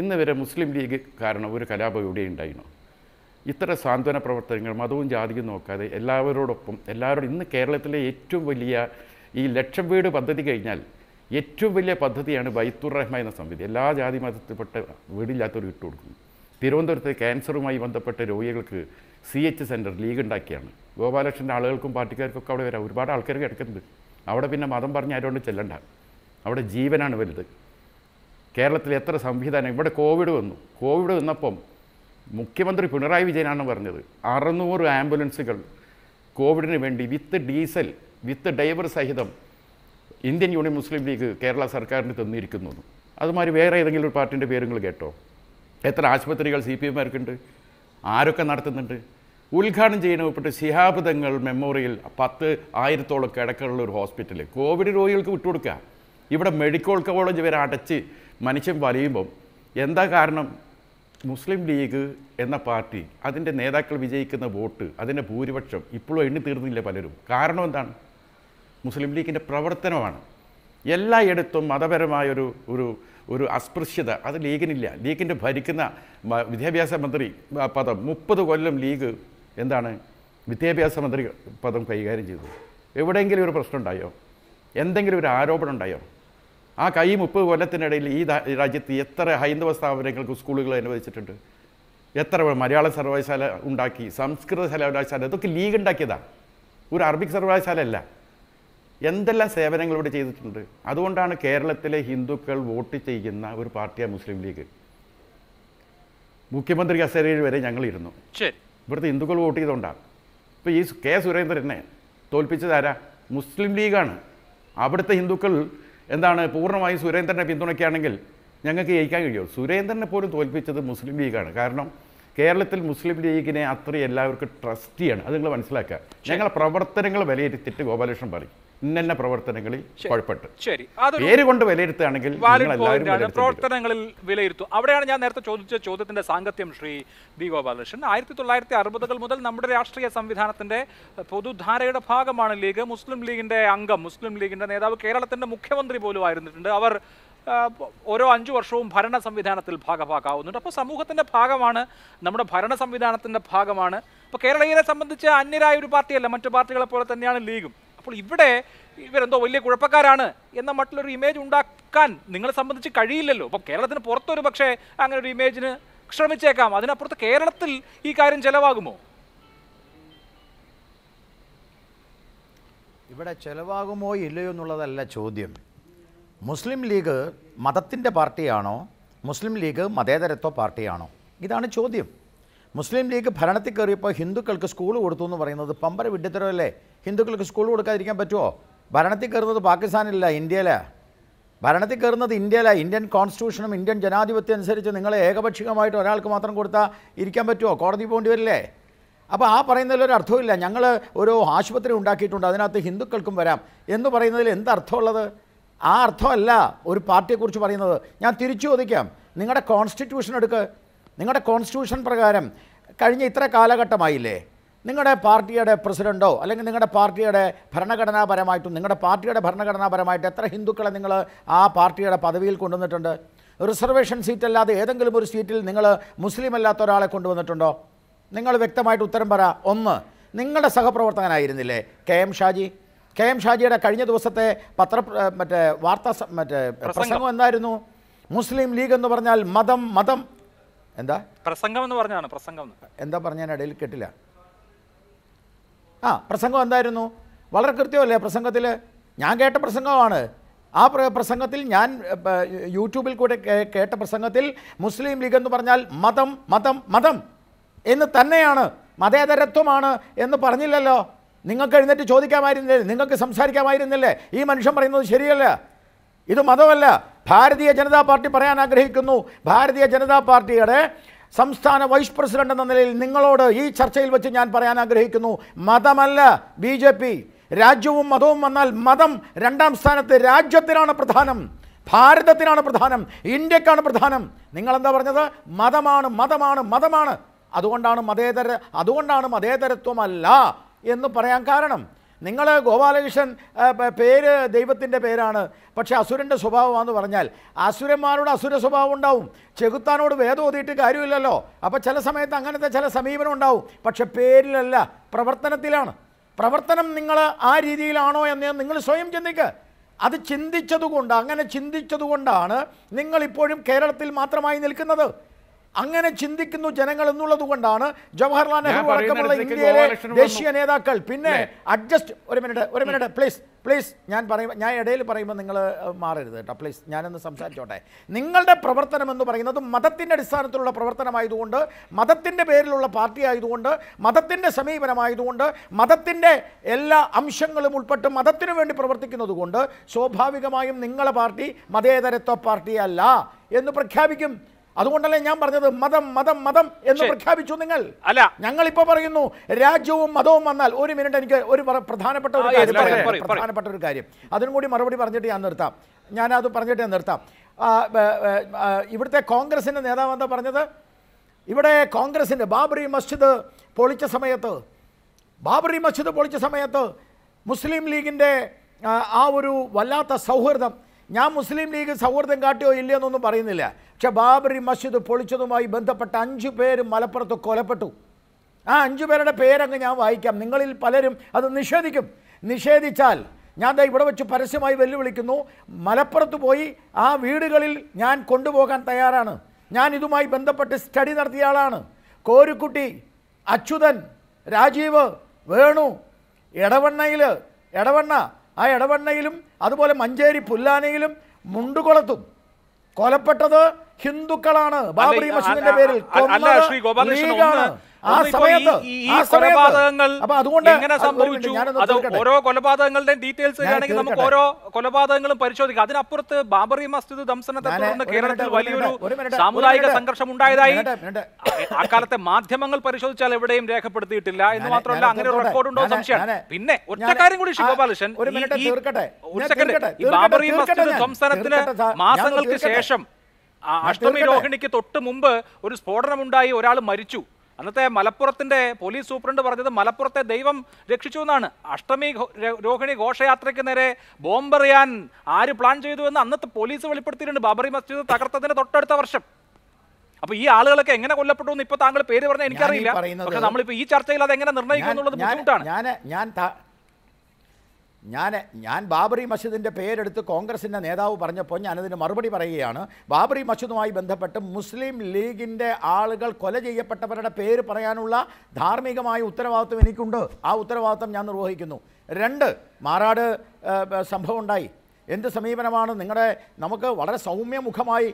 ഇന്ന് വരെ മുസ്ലിം ലീഗ് കാരണം ഒരു കലാപം ഇവിടെ ഉണ്ടായിരുന്നു ഇത്ര സാന്ത്വന പ്രവർത്തനങ്ങൾ മതവും ജാതിയും നോക്കാതെ എല്ലാവരോടൊപ്പം എല്ലാവരോടും ഇന്ന് കേരളത്തിലെ ഏറ്റവും വലിയ ഈ ലക്ഷം വീട് പദ്ധതി കഴിഞ്ഞാൽ ഏറ്റവും വലിയ പദ്ധതിയാണ് ബൈത്തുർ റഹ്മ എന്ന സംവിധി എല്ലാ ജാതി മതത്തിൽപ്പെട്ട വീടില്ലാത്തവർ വിട്ടു കൊടുക്കുന്നു തിരുവനന്തപുരത്ത് ക്യാൻസറുമായി ബന്ധപ്പെട്ട രോഗികൾക്ക് സി എച്ച് സെൻറ്റർ ലീഗ് ഉണ്ടാക്കിയാണ് ഗോപാലകൃഷ്ണൻ്റെ ആളുകൾക്കും പാർട്ടിക്കാർക്കൊക്കെ അവിടെ വരാം ഒരുപാട് ആൾക്കാർ കിടക്കുന്നുണ്ട് അവിടെ പിന്നെ മതം പറഞ്ഞ് ആരോണ്ട് ചെല്ലണ്ട അവിടെ ജീവനാണ് വലുത് കേരളത്തിൽ എത്ര സംവിധാനം ഇവിടെ കോവിഡ് വന്നു കോവിഡ് വന്നപ്പം മുഖ്യമന്ത്രി പിണറായി വിജയനാണ് പറഞ്ഞത് അറുന്നൂറ് ആംബുലൻസുകൾ കോവിഡിന് വേണ്ടി വിത്ത് ഡീസൽ വിത്ത് ഡൈവർ സഹിതം ഇന്ത്യൻ യൂണിയൻ മുസ്ലിം ലീഗ് കേരള സർക്കാരിന് തന്നിരിക്കുന്നു അതുമാതിരി വേറെ ഏതെങ്കിലും ഒരു പാർട്ടിൻ്റെ പേരുകൾ കേട്ടോ എത്ര ആശുപത്രികൾ സി പി എമ്മാർക്കുണ്ട് ആരൊക്കെ നടത്തുന്നുണ്ട് ഉദ്ഘാടനം ചെയ്യുന്നപ്പെട്ട് ശിഹാബ് തങ്ങൾ മെമ്മോറിയൽ പത്ത് ആയിരത്തോളം കിടക്കുള്ള ഒരു ഹോസ്പിറ്റൽ കോവിഡ് രോഗികൾക്ക് വിട്ടുകൊടുക്കുക ഇവിടെ മെഡിക്കൽ കോളേജ് വരെ അടച്ച് മനുഷ്യൻ വലയുമ്പം എന്താ കാരണം മുസ്ലിം ലീഗ് എന്ന പാർട്ടി അതിൻ്റെ നേതാക്കൾ വിജയിക്കുന്ന വോട്ട് അതിൻ്റെ ഭൂരിപക്ഷം ഇപ്പോഴും എണ്ണി തീർന്നില്ല പലരും കാരണം എന്താണ് മുസ്ലിം ലീഗിൻ്റെ പ്രവർത്തനമാണ് എല്ലായിടത്തും മതപരമായൊരു ഒരു ഒരു അസ്പൃശ്യത അത് ലീഗിനില്ല ലീഗിൻ്റെ ഭരിക്കുന്ന വിദ്യാഭ്യാസ മന്ത്രി പദം മുപ്പത് കൊല്ലം ലീഗ് എന്താണ് വിദ്യാഭ്യാസ മന്ത്രി പദം കൈകാര്യം ചെയ്തു എവിടെയെങ്കിലും ഒരു പ്രശ്നം ഉണ്ടായോ എന്തെങ്കിലും ഒരു ആരോപണം ഉണ്ടായോ ആ കൈ മുപ്പത് കൊല്ലത്തിനിടയിൽ ഈ രാജ്യത്ത് എത്ര ഹൈന്ദവ സ്ഥാപനങ്ങൾക്ക് സ്കൂളുകൾ അനുവദിച്ചിട്ടുണ്ട് എത്ര മലയാള സർവകലാശാല ഉണ്ടാക്കി സംസ്കൃത സർവകലാശാല ഇതൊക്കെ ലീഗ് ഉണ്ടാക്കിയതാണ് ഒരു അറബിക് സർവകലാശാല അല്ല എന്തെല്ലാം സേവനങ്ങൾ ഇവിടെ ചെയ്തിട്ടുണ്ട് അതുകൊണ്ടാണ് കേരളത്തിലെ ഹിന്ദുക്കൾ വോട്ട് ചെയ്യുന്ന ഒരു പാർട്ടിയാണ് മുസ്ലിം ലീഗ് മുഖ്യമന്ത്രി കസേരയിൽ വരെ ഞങ്ങൾ ഇരുന്നു ഇവിടുത്തെ ഹിന്ദുക്കൾ വോട്ട് ചെയ്തുകൊണ്ടാണ് ഇപ്പോൾ ഈ കെ സുരേന്ദ്രനെ തോൽപ്പിച്ചതാരാ മുസ്ലിം ലീഗാണ് അവിടുത്തെ ഹിന്ദുക്കൾ എന്താണ് പൂർണ്ണമായും സുരേന്ദ്രനെ പിന്തുണയ്ക്കുകയാണെങ്കിൽ ഞങ്ങൾക്ക് ജയിക്കാൻ കഴിയുമോ സുരേന്ദ്രനെ പോലും തോൽപ്പിച്ചത് മുസ്ലിം ലീഗാണ് കാരണം കേരളത്തിൽ മുസ്ലിം ലീഗിനെ അത്ര എല്ലാവർക്കും ട്രസ്റ്റിയാണ് അത് നിങ്ങൾ മനസ്സിലാക്കുക ഞങ്ങളെ പ്രവർത്തനങ്ങൾ വിലയിരുത്തിയിട്ട് ഗോപാലകൃഷ്ണൻ പറയും ഇന്നെ പ്രവർത്തനങ്ങളിൽ കുഴപ്പമിട്ട് ശരി പേര് കൊണ്ട് വിലയിരുത്തുകയാണെങ്കിൽ പ്രവർത്തനങ്ങളിൽ വിലയിരുത്തും അവിടെയാണ് ഞാൻ നേരത്തെ ചോദിച്ച ചോദ്യത്തിന്റെ സാങ്കത്യം ശ്രീ ബി ഗോപാലകൃഷ്ണൻ ആയിരത്തി തൊള്ളായിരത്തി അറുപതുകൾ മുതൽ നമ്മുടെ രാഷ്ട്രീയ സംവിധാനത്തിന്റെ പൊതുധാരയുടെ ഭാഗമാണ് ലീഗ് മുസ്ലിം ലീഗിന്റെ അംഗം മുസ്ലിം ലീഗിന്റെ നേതാവ് കേരളത്തിന്റെ മുഖ്യമന്ത്രി പോലും ആയിരുന്നിട്ടുണ്ട് അവർ ഓരോ അഞ്ചു വർഷവും ഭരണ സംവിധാനത്തിൽ ഭാഗഭാക്കാവുന്നുണ്ട് അപ്പോൾ സമൂഹത്തിന്റെ ഭാഗമാണ് നമ്മുടെ ഭരണ സംവിധാനത്തിന്റെ ഭാഗമാണ് ഇപ്പോൾ കേരളീയരെ സംബന്ധിച്ച് അന്യരായ ഒരു പാർട്ടിയല്ല മറ്റു പാർട്ടികളെ പോലെ തന്നെയാണ് ലീഗും അപ്പോൾ ഇവിടെ ഇവരെന്തോ വലിയ കുഴപ്പക്കാരാണ് എന്ന മട്ടിലൊരു ഇമേജ് ഉണ്ടാക്കാൻ നിങ്ങളെ സംബന്ധിച്ച് കഴിയില്ലല്ലോ അപ്പോൾ കേരളത്തിന് പുറത്തൊരു പക്ഷേ അങ്ങനെ ഒരു ഇമേജിന് ശ്രമിച്ചേക്കാം അതിനപ്പുറത്ത് കേരളത്തിൽ ഈ കാര്യം ചെലവാകുമോ ഇവിടെ ചെലവാകുമോ ഇല്ലയോ എന്നുള്ളതല്ല ചോദ്യം മുസ്ലിം ലീഗ് മതത്തിൻ്റെ പാർട്ടിയാണോ മുസ്ലിം ലീഗ് മതേതരത്വ പാർട്ടിയാണോ ഇതാണ് ചോദ്യം മുസ്ലിം ലീഗ് ഭരണത്തിൽ കയറിയപ്പോൾ ഹിന്ദുക്കൾക്ക് സ്കൂൾ കൊടുത്തു എന്ന് പറയുന്നത് പമ്പര വിഡ്ഢിത്തരമല്ലേ ഹിന്ദുക്കൾക്ക് സ്കൂൾ കൊടുക്കാതിരിക്കാൻ പറ്റുമോ ഭരണത്തിൽ കയറുന്നത് പാകിസ്ഥാനിലല്ല ഇന്ത്യയിലാണ് ഭരണത്തിൽ കയറുന്നത് ഇന്ത്യയിലെ ഇന്ത്യൻ കോൺസ്റ്റിറ്റ്യൂഷനും ഇന്ത്യൻ ജനാധിപത്യം അനുസരിച്ച് നിങ്ങൾ ഏകപക്ഷികമായിട്ട് ഒരാൾക്ക് മാത്രം കൊടുത്താൽ ഇരിക്കാൻ പറ്റുമോ കോടതി പോകേണ്ടി വരില്ലേ അപ്പോൾ ആ പറയുന്നതിൽ ഒരു അർത്ഥമില്ല ഞങ്ങൾ ഒരു ആശുപത്രി ഉണ്ടാക്കിയിട്ടുണ്ട് അതിനകത്ത് ഹിന്ദുക്കൾക്കും വരാം എന്ന് പറയുന്നതിൽ എന്ത് അർത്ഥമുള്ളത് ആ അർത്ഥമല്ല ഒരു പാർട്ടിയെക്കുറിച്ച് പറയുന്നത് ഞാൻ തിരിച്ചു ചോദിക്കാം നിങ്ങളുടെ കോൺസ്റ്റിറ്റ്യൂഷൻ എടുക്കുക നിങ്ങളുടെ കോൺസ്റ്റിറ്റ്യൂഷൻ പ്രകാരം കഴിഞ്ഞ ഇത്ര കാലഘട്ടമായില്ലേ നിങ്ങളുടെ പാർട്ടിയുടെ പ്രസിഡൻറ്റോ അല്ലെങ്കിൽ നിങ്ങളുടെ പാർട്ടിയുടെ ഭരണഘടനാപരമായിട്ടും നിങ്ങളുടെ പാർട്ടിയുടെ ഭരണഘടനാപരമായിട്ടും എത്ര ഹിന്ദുക്കളെ നിങ്ങൾ ആ പാർട്ടിയുടെ പദവിയിൽ കൊണ്ടുവന്നിട്ടുണ്ട് റിസർവേഷൻ സീറ്റ് അല്ലാതെ ഏതെങ്കിലും ഒരു സീറ്റിൽ നിങ്ങൾ മുസ്ലിം അല്ലാത്ത ഒരാളെ കൊണ്ടുവന്നിട്ടുണ്ടോ നിങ്ങൾ വ്യക്തമായിട്ട് ഉത്തരം പറ ഒന്ന് നിങ്ങളുടെ സഹപ്രവർത്തകനായിരുന്നില്ലേ കെ എം ഷാജി കെ എം ഷാജിയുടെ കഴിഞ്ഞ ദിവസത്തെ പത്ര മറ്റേ വാർത്താ മറ്റേ പ്രസംഗം എന്തായിരുന്നു മുസ്ലിം ലീഗ് എന്ന് പറഞ്ഞാൽ മതം മതം എന്താ പ്രസംഗം എന്ന് പറഞ്ഞാണ് പ്രസംഗം എന്താ പറഞ്ഞാൽ ഇടയിൽ കേട്ടില്ല ആ പ്രസംഗം എന്തായിരുന്നു വളരെ കൃത്യമല്ലേ പ്രസംഗത്തിൽ ഞാൻ കേട്ട പ്രസംഗമാണ് ആ പ്രസംഗത്തിൽ ഞാൻ യൂട്യൂബിൽ കൂടെ കേട്ട പ്രസംഗത്തിൽ മുസ്ലിം ലീഗ് എന്ന് പറഞ്ഞാൽ മതം മതം മതം എന്ന് തന്നെയാണ് മതേതരത്വമാണ് എന്ന് പറഞ്ഞില്ലല്ലോ നിങ്ങൾക്ക് എഴുന്നേറ്റ് ചോദിക്കാമായിരുന്നില്ലേ നിങ്ങൾക്ക് സംസാരിക്കാമായിരുന്നില്ലേ ഈ മനുഷ്യൻ പറയുന്നത് ശരിയല്ല ഇത് മതമല്ല ഭാരതീയ ജനതാ പാർട്ടി പറയാൻ ആഗ്രഹിക്കുന്നു ഭാരതീയ ജനതാ പാർട്ടിയുടെ സംസ്ഥാന വൈസ് പ്രസിഡന്റ് എന്ന നിലയിൽ നിങ്ങളോട് ഈ ചർച്ചയിൽ വെച്ച് ഞാൻ പറയാൻ ആഗ്രഹിക്കുന്നു മതമല്ല ബി രാജ്യവും മതവും വന്നാൽ മതം രണ്ടാം സ്ഥാനത്ത് രാജ്യത്തിനാണ് പ്രധാനം ഭാരതത്തിനാണ് പ്രധാനം ഇന്ത്യക്കാണ് പ്രധാനം നിങ്ങളെന്താ പറഞ്ഞത് മതമാണ് മതമാണ് മതമാണ് അതുകൊണ്ടാണ് മതേതര അതുകൊണ്ടാണ് മതേതരത്വമല്ല എന്ന് പറയാൻ കാരണം നിങ്ങൾ ഗോപാലകൃഷ്ണൻ പേര് ദൈവത്തിൻ്റെ പേരാണ് പക്ഷെ അസുരൻ്റെ സ്വഭാവമാണെന്ന് പറഞ്ഞാൽ അസുരന്മാരോട് അസുര സ്വഭാവം ഉണ്ടാവും ചെകുത്താനോട് വേദം ഓതിയിട്ട് കാര്യമില്ലല്ലോ അപ്പോൾ ചില സമയത്ത് അങ്ങനത്തെ ചില സമീപനം ഉണ്ടാവും പക്ഷെ പേരിലല്ല പ്രവർത്തനത്തിലാണ് പ്രവർത്തനം നിങ്ങൾ ആ രീതിയിലാണോ എന്ന് നിങ്ങൾ സ്വയം ചിന്തിക്കുക അത് ചിന്തിച്ചതുകൊണ്ട് അങ്ങനെ ചിന്തിച്ചതുകൊണ്ടാണ് നിങ്ങളിപ്പോഴും കേരളത്തിൽ മാത്രമായി നിൽക്കുന്നത് അങ്ങനെ ചിന്തിക്കുന്നു ജനങ്ങൾ എന്നുള്ളത് കൊണ്ടാണ് ജവഹർലാൽ നെഹ്റു അടക്കമുള്ള ഇന്ത്യയിലെ ദേശീയ നേതാക്കൾ പിന്നെ അഡ്ജസ്റ്റ് ഒരു മിനിറ്റ് ഒരു മിനിറ്റ് പ്ലീസ് പ്ലീസ് ഞാൻ പറയും ഞാൻ ഇടയിൽ പറയുമ്പോൾ നിങ്ങൾ മാറരുത് കേട്ടോ പ്ലീസ് ഞാനൊന്ന് സംസാരിച്ചോട്ടെ നിങ്ങളുടെ പ്രവർത്തനം എന്ന് പറയുന്നത് മതത്തിൻ്റെ അടിസ്ഥാനത്തിലുള്ള പ്രവർത്തനമായതുകൊണ്ട് മതത്തിൻ്റെ പേരിലുള്ള പാർട്ടി ആയതുകൊണ്ട് മതത്തിൻ്റെ സമീപനമായതുകൊണ്ട് മതത്തിൻ്റെ എല്ലാ അംശങ്ങളും ഉൾപ്പെട്ട് മതത്തിനു വേണ്ടി പ്രവർത്തിക്കുന്നത് കൊണ്ട് സ്വാഭാവികമായും നിങ്ങളെ പാർട്ടി മതേതരത്വ പാർട്ടിയല്ല എന്ന് പ്രഖ്യാപിക്കും അതുകൊണ്ടല്ലേ ഞാൻ പറഞ്ഞത് മതം മതം മതം എന്ന് പ്രഖ്യാപിച്ചു നിങ്ങൾ അല്ല ഞങ്ങൾ ഇപ്പൊ പറയുന്നു രാജ്യവും മതവും വന്നാൽ ഒരു മിനിറ്റ് എനിക്ക് ഒരു പ്രധാനപ്പെട്ട ഒരു കാര്യം പ്രധാനപ്പെട്ട ഒരു കാര്യം അതിനും കൂടി മറുപടി പറഞ്ഞിട്ട് ഞാൻ നിർത്താം ഞാനത് പറഞ്ഞിട്ട് ഞാൻ നിർത്താം ഇവിടുത്തെ കോൺഗ്രസിന്റെ നേതാവ് എന്താ പറഞ്ഞത് ഇവിടെ കോൺഗ്രസിന്റെ ബാബറി മസ്ജിദ് പൊളിച്ച സമയത്ത് ബാബറി മസ്ജിദ് പൊളിച്ച സമയത്ത് മുസ്ലിം ലീഗിന്റെ ആ ഒരു വല്ലാത്ത സൗഹൃദം ഞാൻ മുസ്ലിം ലീഗ് സൗഹൃദം കാട്ടിയോ ഇല്ലയോ എന്നൊന്നും പറയുന്നില്ല പക്ഷെ ബാബറി മസ്ജിദ് പൊളിച്ചതുമായി ബന്ധപ്പെട്ട അഞ്ച് പേര് മലപ്പുറത്ത് കൊലപ്പെട്ടു ആ അഞ്ചു പേരുടെ പേരങ്ങ് ഞാൻ വായിക്കാം നിങ്ങളിൽ പലരും അത് നിഷേധിക്കും നിഷേധിച്ചാൽ ഞാൻ ദാ ഇവിടെ വെച്ച് പരസ്യമായി വെല്ലുവിളിക്കുന്നു മലപ്പുറത്ത് പോയി ആ വീടുകളിൽ ഞാൻ കൊണ്ടുപോകാൻ തയ്യാറാണ് ഞാൻ ഇതുമായി ബന്ധപ്പെട്ട് സ്റ്റഡി നടത്തിയ ആളാണ് കോരുക്കുട്ടി അച്യുതൻ രാജീവ് വേണു എടവണ്ണയിൽ എടവണ്ണ ആ ഇടവണ്ണയിലും അതുപോലെ മഞ്ചേരി പുല്ലാനയിലും മുണ്ടുകൊളത്തും കൊലപ്പെട്ടത് ഹിന്ദുക്കളാണ് ബാബറി മസ്ജിദിന്റെ പേരിൽ ലീഗാണ് ആ സമയത്ത് ഈ കൊലപാതകങ്ങൾ അപ്പൊ അതുകൊണ്ട് എങ്ങനെ സംഭവിച്ചു ഓരോ കൊലപാതകങ്ങളുടെ ഡീറ്റെയിൽസ് ആണെങ്കിൽ നമുക്ക് ഓരോ കൊലപാതകങ്ങളും പരിശോധിക്കാം അതിനപ്പുറത്ത് ബാബറി മസ്ജിദ് ദംസനത്തെ തുടർന്ന് കേരളത്തിൽ വലിയൊരു സാമുദായിക സംഘർഷം ഉണ്ടായതായി അക്കാലത്തെ മാധ്യമങ്ങൾ പരിശോധിച്ചാൽ എവിടെയും രേഖപ്പെടുത്തിയിട്ടില്ല എന്ന് മാത്രമല്ല അങ്ങനെ ഒരു റെക്കോർഡ് ഉണ്ടോ സംശയമാണ് പിന്നെ ഒറ്റ കാര്യം കൂടി ശിവബാലകൃഷ്ണൻ ഈ ബാബറി മസ്ജിദ് സംസ്ഥാനത്തിന് മാസങ്ങൾക്ക് ശേഷം അഷ്ടമി രോഹിണിക്ക് തൊട്ട് മുമ്പ് ഒരു സ്ഫോടനമുണ്ടായി ഒരാൾ മരിച്ചു അന്നത്തെ മലപ്പുറത്തിൻ്റെ പോലീസ് സൂപ്രണ്ട് പറഞ്ഞത് മലപ്പുറത്തെ ദൈവം രക്ഷിച്ചു എന്നാണ് അഷ്ടമി രോഹിണി ഘോഷയാത്രയ്ക്ക് നേരെ ബോംബെറിയാൻ ആര് പ്ലാൻ ചെയ്തു എന്ന് അന്നത്തെ പോലീസ് വെളിപ്പെടുത്തിയിട്ടുണ്ട് ബാബറി മസ്ജിദ് തകർത്തതിന് തൊട്ടടുത്ത വർഷം അപ്പൊ ഈ ആളുകളൊക്കെ എങ്ങനെ കൊല്ലപ്പെട്ടു എന്ന് ഇപ്പൊ താങ്കൾ പേര് പറഞ്ഞാൽ എനിക്കറിയില്ല പക്ഷെ നമ്മളിപ്പോ ഈ ചർച്ചയിൽ അത് എങ്ങനെ നിർണ്ണയിക്കുന്നുള്ളത് എന്നുള്ളത് ബുദ്ധിമുട്ടാണ് ഞാൻ ഞാൻ ഞാൻ ബാബറി മസ്ജിദിൻ്റെ പേരെടുത്ത് കോൺഗ്രസിൻ്റെ നേതാവ് പറഞ്ഞപ്പോൾ ഞാനതിന് മറുപടി പറയുകയാണ് ബാബറി മസ്ജിദുമായി ബന്ധപ്പെട്ട് മുസ്ലിം ലീഗിൻ്റെ ആളുകൾ കൊല ചെയ്യപ്പെട്ടവരുടെ പേര് പറയാനുള്ള ധാർമ്മികമായ ഉത്തരവാദിത്വം എനിക്കുണ്ട് ആ ഉത്തരവാദിത്വം ഞാൻ നിർവഹിക്കുന്നു രണ്ട് മാറാട് സംഭവം ഉണ്ടായി എന്ത് സമീപനമാണ് നിങ്ങളുടെ നമുക്ക് വളരെ സൗമ്യമുഖമായി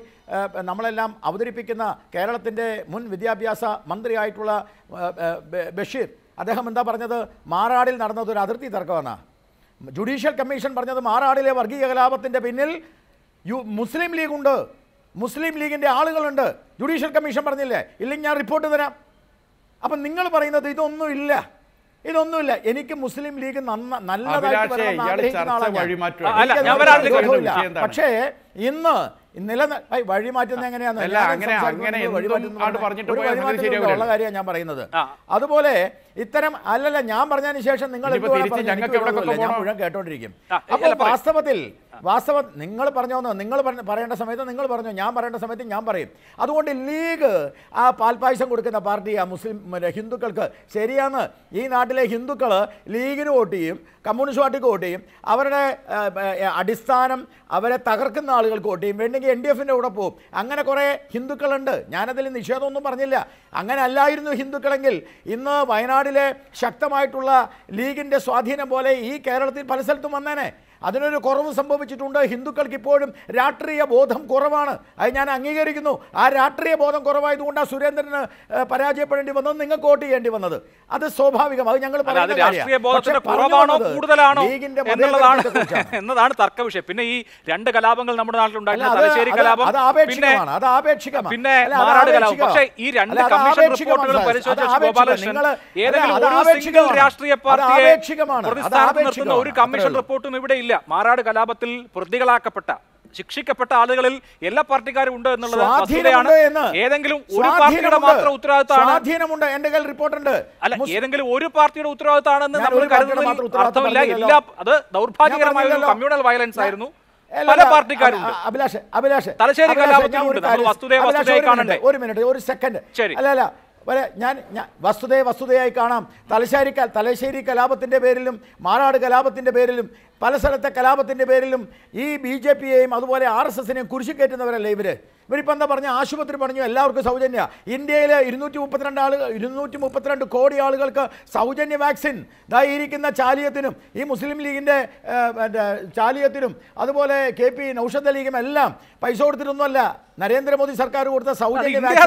നമ്മളെല്ലാം അവതരിപ്പിക്കുന്ന കേരളത്തിൻ്റെ മുൻ വിദ്യാഭ്യാസ മന്ത്രിയായിട്ടുള്ള ബഷീർ അദ്ദേഹം എന്താ പറഞ്ഞത് മാറാടിൽ നടന്നത് ഒരു അതിർത്തി തർക്കമാണ് ജുഡീഷ്യൽ കമ്മീഷൻ പറഞ്ഞത് മാറാടിലെ വർഗീയ കലാപത്തിൻ്റെ പിന്നിൽ യു മുസ്ലിം ലീഗുണ്ട് മുസ്ലിം ലീഗിൻ്റെ ആളുകളുണ്ട് ജുഡീഷ്യൽ കമ്മീഷൻ പറഞ്ഞില്ലേ ഇല്ലെങ്കിൽ ഞാൻ റിപ്പോർട്ട് തരാം അപ്പം നിങ്ങൾ പറയുന്നത് ഇതൊന്നും ഇല്ല ഇതൊന്നുമില്ല എനിക്ക് മുസ്ലിം ലീഗ് നല്ലതായിട്ട് പക്ഷേ ഇന്ന് നില വഴി മാറ്റുന്ന മാറ്റുന്നത് എങ്ങനെയാണെന്ന് ഉള്ള കാര്യമാണ് ഞാൻ പറയുന്നത് അതുപോലെ ഇത്തരം അല്ലല്ല ഞാൻ പറഞ്ഞതിന് ശേഷം നിങ്ങൾ ഞാൻ മുഴുവൻ കേട്ടോണ്ടിരിക്കും അപ്പോൾ വാസ്തവത്തിൽ വാസ്തവ നിങ്ങൾ പറഞ്ഞോന്നോ നിങ്ങൾ പറയേണ്ട സമയത്ത് നിങ്ങൾ പറഞ്ഞു ഞാൻ പറയേണ്ട സമയത്ത് ഞാൻ പറയും അതുകൊണ്ട് ലീഗ് ആ പാൽപായസം കൊടുക്കുന്ന പാർട്ടി ആ മുസ്ലിം ഹിന്ദുക്കൾക്ക് ശരിയാണ് ഈ നാട്ടിലെ ഹിന്ദുക്കൾ ലീഗിന് വോട്ട് ചെയ്യും കമ്മ്യൂണിസ്റ്റ് പാർട്ടിക്ക് വോട്ട് ചെയ്യും അവരുടെ അടിസ്ഥാനം അവരെ തകർക്കുന്ന ആളുകൾക്ക് വോട്ട് ചെയ്യും വേണ്ടെങ്കിൽ എൻ ഡി എഫിൻ്റെ കൂടെ പോകും അങ്ങനെ കുറേ ഹിന്ദുക്കളുണ്ട് ഞാനതിൽ നിഷേധമൊന്നും പറഞ്ഞില്ല അങ്ങനെ അല്ലായിരുന്നു ഹിന്ദുക്കളെങ്കിൽ ഇന്ന് വയനാടിലെ ശക്തമായിട്ടുള്ള ലീഗിൻ്റെ സ്വാധീനം പോലെ ഈ കേരളത്തിൽ പല സ്ഥലത്തും വന്നേനെ അതിനൊരു കുറവ് സംഭവിച്ചിട്ടുണ്ട് ഹിന്ദുക്കൾക്ക് ഇപ്പോഴും രാഷ്ട്രീയ ബോധം കുറവാണ് അത് ഞാൻ അംഗീകരിക്കുന്നു ആ രാഷ്ട്രീയ ബോധം കുറവായതുകൊണ്ട് ആ സുരേന്ദ്രന് പരാജയപ്പെടേണ്ടി വന്നത് നിങ്ങൾക്ക് വോട്ട് ചെയ്യേണ്ടി വന്നത് അത് സ്വാഭാവികം അത് ഞങ്ങൾ എന്നതാണ് തർക്ക വിഷയം പിന്നെ ഈ രണ്ട് കലാപങ്ങൾ നമ്മുടെ നാട്ടിലുണ്ടായിട്ടുണ്ട് കലാപം അത് ആപേക്ഷികമാണ് പിന്നെ ഈ രണ്ട് കമ്മീഷൻ റിപ്പോർട്ടുകൾ ഏതെങ്കിലും രാഷ്ട്രീയ പാർട്ടിയെ ഒരു കമ്മീഷൻ റിപ്പോർട്ടും ഇവിടെ ഇല്ല ഇല്ല മാറാട് കലാപത്തിൽ പ്രതികളാക്കപ്പെട്ട ശിക്ഷിക്കപ്പെട്ട ആളുകളിൽ എല്ലാ പാർട്ടിക്കാരും ഉണ്ട് എന്നുള്ളത് ഏതെങ്കിലും ഒരു പാർട്ടിയുടെ മാത്രം ഉത്തരവാദിത്തമാണ് സ്വാധീനമുണ്ട് എന്റെ കയ്യിൽ റിപ്പോർട്ടുണ്ട് അല്ല ഏതെങ്കിലും ഒരു പാർട്ടിയുടെ ഉത്തരവാദിത്തമാണെന്ന് നമ്മൾ കരുതുന്നതിൽ അർത്ഥമില്ല എല്ലാ അത് ദൗർഭാഗ്യകരമായ ഒരു കമ്മ്യൂണൽ വയലൻസ് ആയിരുന്നു പല പാർട്ടിക്കാരുണ്ട് അഭിലാഷ് അഭിലാഷ് തലശ്ശേരി കാണണ്ടേ ഒരു മിനിറ്റ് ഒരു സെക്കൻഡ് ശരി അല്ല അല്ല വരെ ഞാൻ വസ്തുതയെ വസ്തുതയായി കാണാം തലശ്ശേരി തലശ്ശേരി കലാപത്തിൻ്റെ പേരിലും മാറാട് കലാപത്തിന്റെ പേരിലും പല സ്ഥലത്തെ കലാപത്തിൻ്റെ പേരിലും ഈ ബി ജെ പിയെയും അതുപോലെ ആർ എസ് എസിനെയും കയറ്റുന്നവരല്ലേ ഇവർ ഇവരിപ്പോൾ എന്താ പറഞ്ഞു ആശുപത്രി പറഞ്ഞു എല്ലാവർക്കും സൗജന്യ ഇന്ത്യയിൽ ഇരുന്നൂറ്റി മുപ്പത്തിരണ്ട് ആൾ ഇരുന്നൂറ്റി മുപ്പത്തിരണ്ട് കോടി ആളുകൾക്ക് സൗജന്യ വാക്സിൻ ഇരിക്കുന്ന ചാലിയത്തിനും ഈ മുസ്ലിം ലീഗിൻ്റെ ചാലിയത്തിനും അതുപോലെ കെ പി നൌഷദ് ലീഗും എല്ലാം പൈസ കൊടുത്തിട്ടൊന്നുമല്ല നരേന്ദ്രമോദി സർക്കാർ കൊടുത്ത സൗജന്യ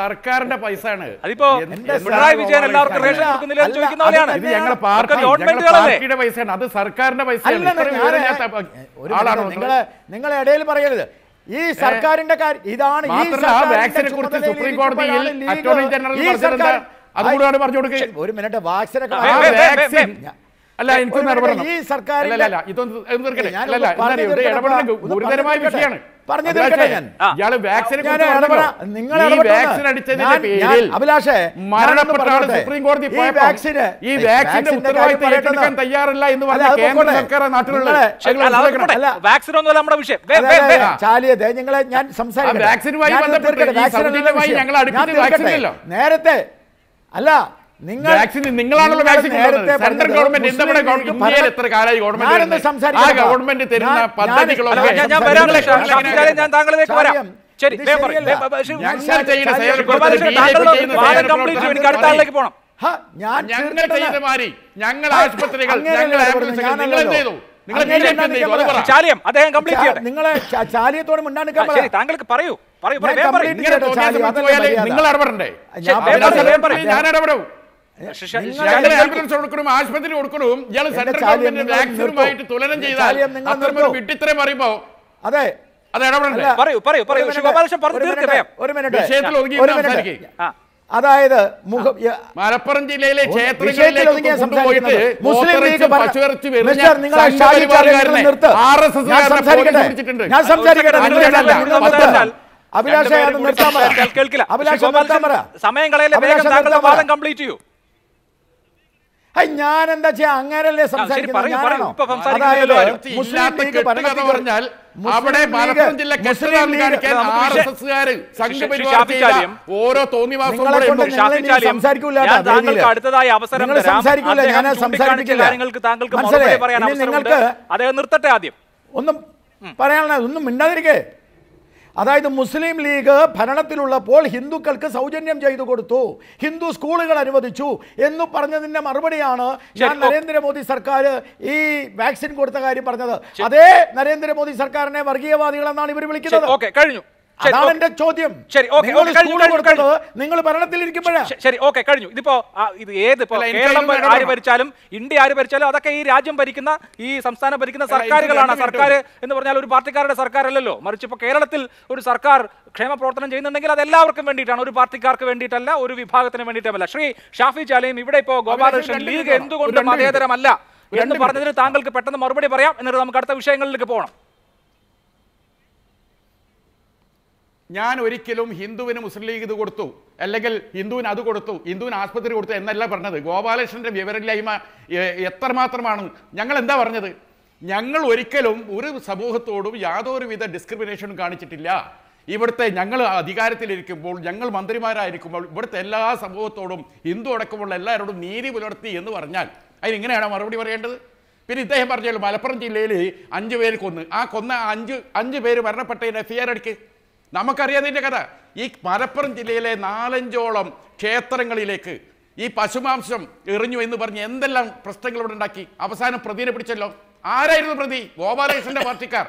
സർക്കാരിന്റെ പൈസയാണ് അതിപ്പോ പിണറായി വിജയൻ എല്ലാവർക്കും കൊടുക്കുന്നില്ല ചോദിക്കുന്ന ഞങ്ങളുടെ പാർട്ടി പൈസയാണ് അത് സർക്കാരിന്റെ പൈസയാണ് നിങ്ങളെ ഇടയിൽ പറയരുത് ഈ സർക്കാരിന്റെ കാര്യം ഇതാണ് ഈ വാക്സിനെ കുറിച്ച് സുപ്രീം കോടതിയിൽ അറ്റോർണി ജനറൽ അതുകൂടി പറഞ്ഞു കൊടുക്കുക ഒരു മിനിറ്റ് വാക്സിനെ അല്ല എനിക്ക് വാക്സിൻ അടിച്ചതിന്റെ പേരിൽ സുപ്രീം കോടതി ഈ എന്ന് പറഞ്ഞ നാട്ടിലുള്ള വാക്സിൻ നമ്മുടെ ഞാൻ നേരത്തെ അല്ല നിങ്ങൾ സെൻട്രൽ ഗവൺമെന്റ് ഗവൺമെന്റ് എത്ര ഗവൺമെന്റ് ഗവൺമെന്റ് പദ്ധതികളൊക്കെ ഞാൻ വരാം ശരി അടുത്ത ആശുപത്രികൾ നിങ്ങൾ അദ്ദേഹം കംപ്ലീറ്റ് ചെയ്യട്ടെ നിങ്ങളെ ചാലിയത്തോട് മുന്നാണ് താങ്കൾക്ക് പറയൂ പറയൂ നിങ്ങൾ ഇടപെടണ്ടേ ഞാൻ ഇടപെടും ആശുപത്രി കൊടുക്കണം ചെയ്താൽ അതെ അതായത് മലപ്പുറം ജില്ലയിലെ ഞാൻ സമയം കളയല്ലേ വേഗം താങ്കളുടെ വാദം കംപ്ലീറ്റ് ചെയ്യൂ ഞാൻ എന്താ ചെയ്യാ അങ്ങനല്ലേ സംസാരിക്കുന്നത് അവിടെ ജില്ല ഓരോ അടുത്തതായി അവസരം സംസാരിക്കില്ല സംസാരിക്കില്ല നിങ്ങൾക്ക് അദ്ദേഹം നിർത്തട്ടെ ആദ്യം ഒന്നും പറയാനുള്ള ഒന്നും മിണ്ടാതിരിക്കേ അതായത് മുസ്ലിം ലീഗ് ഭരണത്തിലുള്ളപ്പോൾ ഹിന്ദുക്കൾക്ക് സൗജന്യം ചെയ്തു കൊടുത്തു ഹിന്ദു സ്കൂളുകൾ അനുവദിച്ചു എന്ന് പറഞ്ഞതിൻ്റെ മറുപടിയാണ് ഞാൻ നരേന്ദ്രമോദി സർക്കാർ ഈ വാക്സിൻ കൊടുത്ത കാര്യം പറഞ്ഞത് അതേ നരേന്ദ്രമോദി സർക്കാരിനെ വർഗീയവാദികളെന്നാണ് ഇവർ വിളിക്കുന്നത് കഴിഞ്ഞു അതാണ് എന്റെ ചോദ്യം ശരി നിങ്ങൾ ഭരണത്തിൽ ശരി ഓക്കെ കഴിഞ്ഞു ഇതിപ്പോ ഇത് ഏത് ആര് ഭരിച്ചാലും ഇന്ത്യ ആര് ഭരിച്ചാലും അതൊക്കെ ഈ രാജ്യം ഭരിക്കുന്ന ഈ സംസ്ഥാനം ഭരിക്കുന്ന സർക്കാരുകളാണ് സർക്കാർ എന്ന് പറഞ്ഞാൽ ഒരു പാർട്ടിക്കാരുടെ സർക്കാർ അല്ലല്ലോ മറിച്ച് ഇപ്പൊ കേരളത്തിൽ ഒരു സർക്കാർ ക്ഷേമ പ്രവർത്തനം ചെയ്യുന്നുണ്ടെങ്കിൽ അത് എല്ലാവർക്കും വേണ്ടിയിട്ടാണ് ഒരു പാർട്ടിക്കാർക്ക് വേണ്ടിയിട്ടല്ല ഒരു വിഭാഗത്തിന് വേണ്ടിയിട്ടല്ല ശ്രീ ഷാഫി ചാലയും ഇവിടെ ഇപ്പോ ഗോപാലകൃഷ്ണൻ ലീഗ് എന്തുകൊണ്ട് മതേതരമല്ല എന്ന് പറഞ്ഞതിന് താങ്കൾക്ക് പെട്ടെന്ന് മറുപടി പറയാം എന്നിട്ട് നമുക്ക് അടുത്ത വിഷയങ്ങളിലേക്ക് പോകണം ഞാൻ ഒരിക്കലും ഹിന്ദുവിന് മുസ്ലിം ലീഗ് ഇത് കൊടുത്തു അല്ലെങ്കിൽ ഹിന്ദുവിന് അത് കൊടുത്തു ഹിന്ദുവിന് ആസ്പത്രി കൊടുത്തു എന്നല്ല പറഞ്ഞത് ഗോപാലകൃഷ്ണന്റെ വിവരമില്ലായ്മ എത്രമാത്രമാണ് ഞങ്ങൾ എന്താ പറഞ്ഞത് ഞങ്ങൾ ഒരിക്കലും ഒരു സമൂഹത്തോടും യാതൊരുവിധ ഡിസ്ക്രിമിനേഷനും കാണിച്ചിട്ടില്ല ഇവിടുത്തെ ഞങ്ങൾ അധികാരത്തിലിരിക്കുമ്പോൾ ഞങ്ങൾ മന്ത്രിമാരായിരിക്കുമ്പോൾ ഇവിടുത്തെ എല്ലാ സമൂഹത്തോടും ഹിന്ദു അടക്കമുള്ള എല്ലാവരോടും നീതി പുലർത്തി എന്ന് പറഞ്ഞാൽ അതിനെങ്ങനെയാണ് മറുപടി പറയേണ്ടത് പിന്നെ ഇദ്ദേഹം പറഞ്ഞല്ലോ മലപ്പുറം ജില്ലയിൽ അഞ്ചു പേര് കൊന്ന് ആ കൊന്ന അഞ്ച് അഞ്ച് പേര് മരണപ്പെട്ടതിന് എഫ്ഐആർ അടിക്ക് നമുക്കറിയാം ഇതിൻ്റെ കഥ ഈ മലപ്പുറം ജില്ലയിലെ നാലഞ്ചോളം ക്ഷേത്രങ്ങളിലേക്ക് ഈ പശുമാംസം എറിഞ്ഞു എന്ന് പറഞ്ഞ് എന്തെല്ലാം പ്രശ്നങ്ങൾ ഇവിടെ ഉണ്ടാക്കി അവസാനം പ്രതിനെ പിടിച്ചല്ലോ ആരായിരുന്നു പ്രതി ഗോപാലകൃഷ്ണന്റെ പാർട്ടിക്കാർ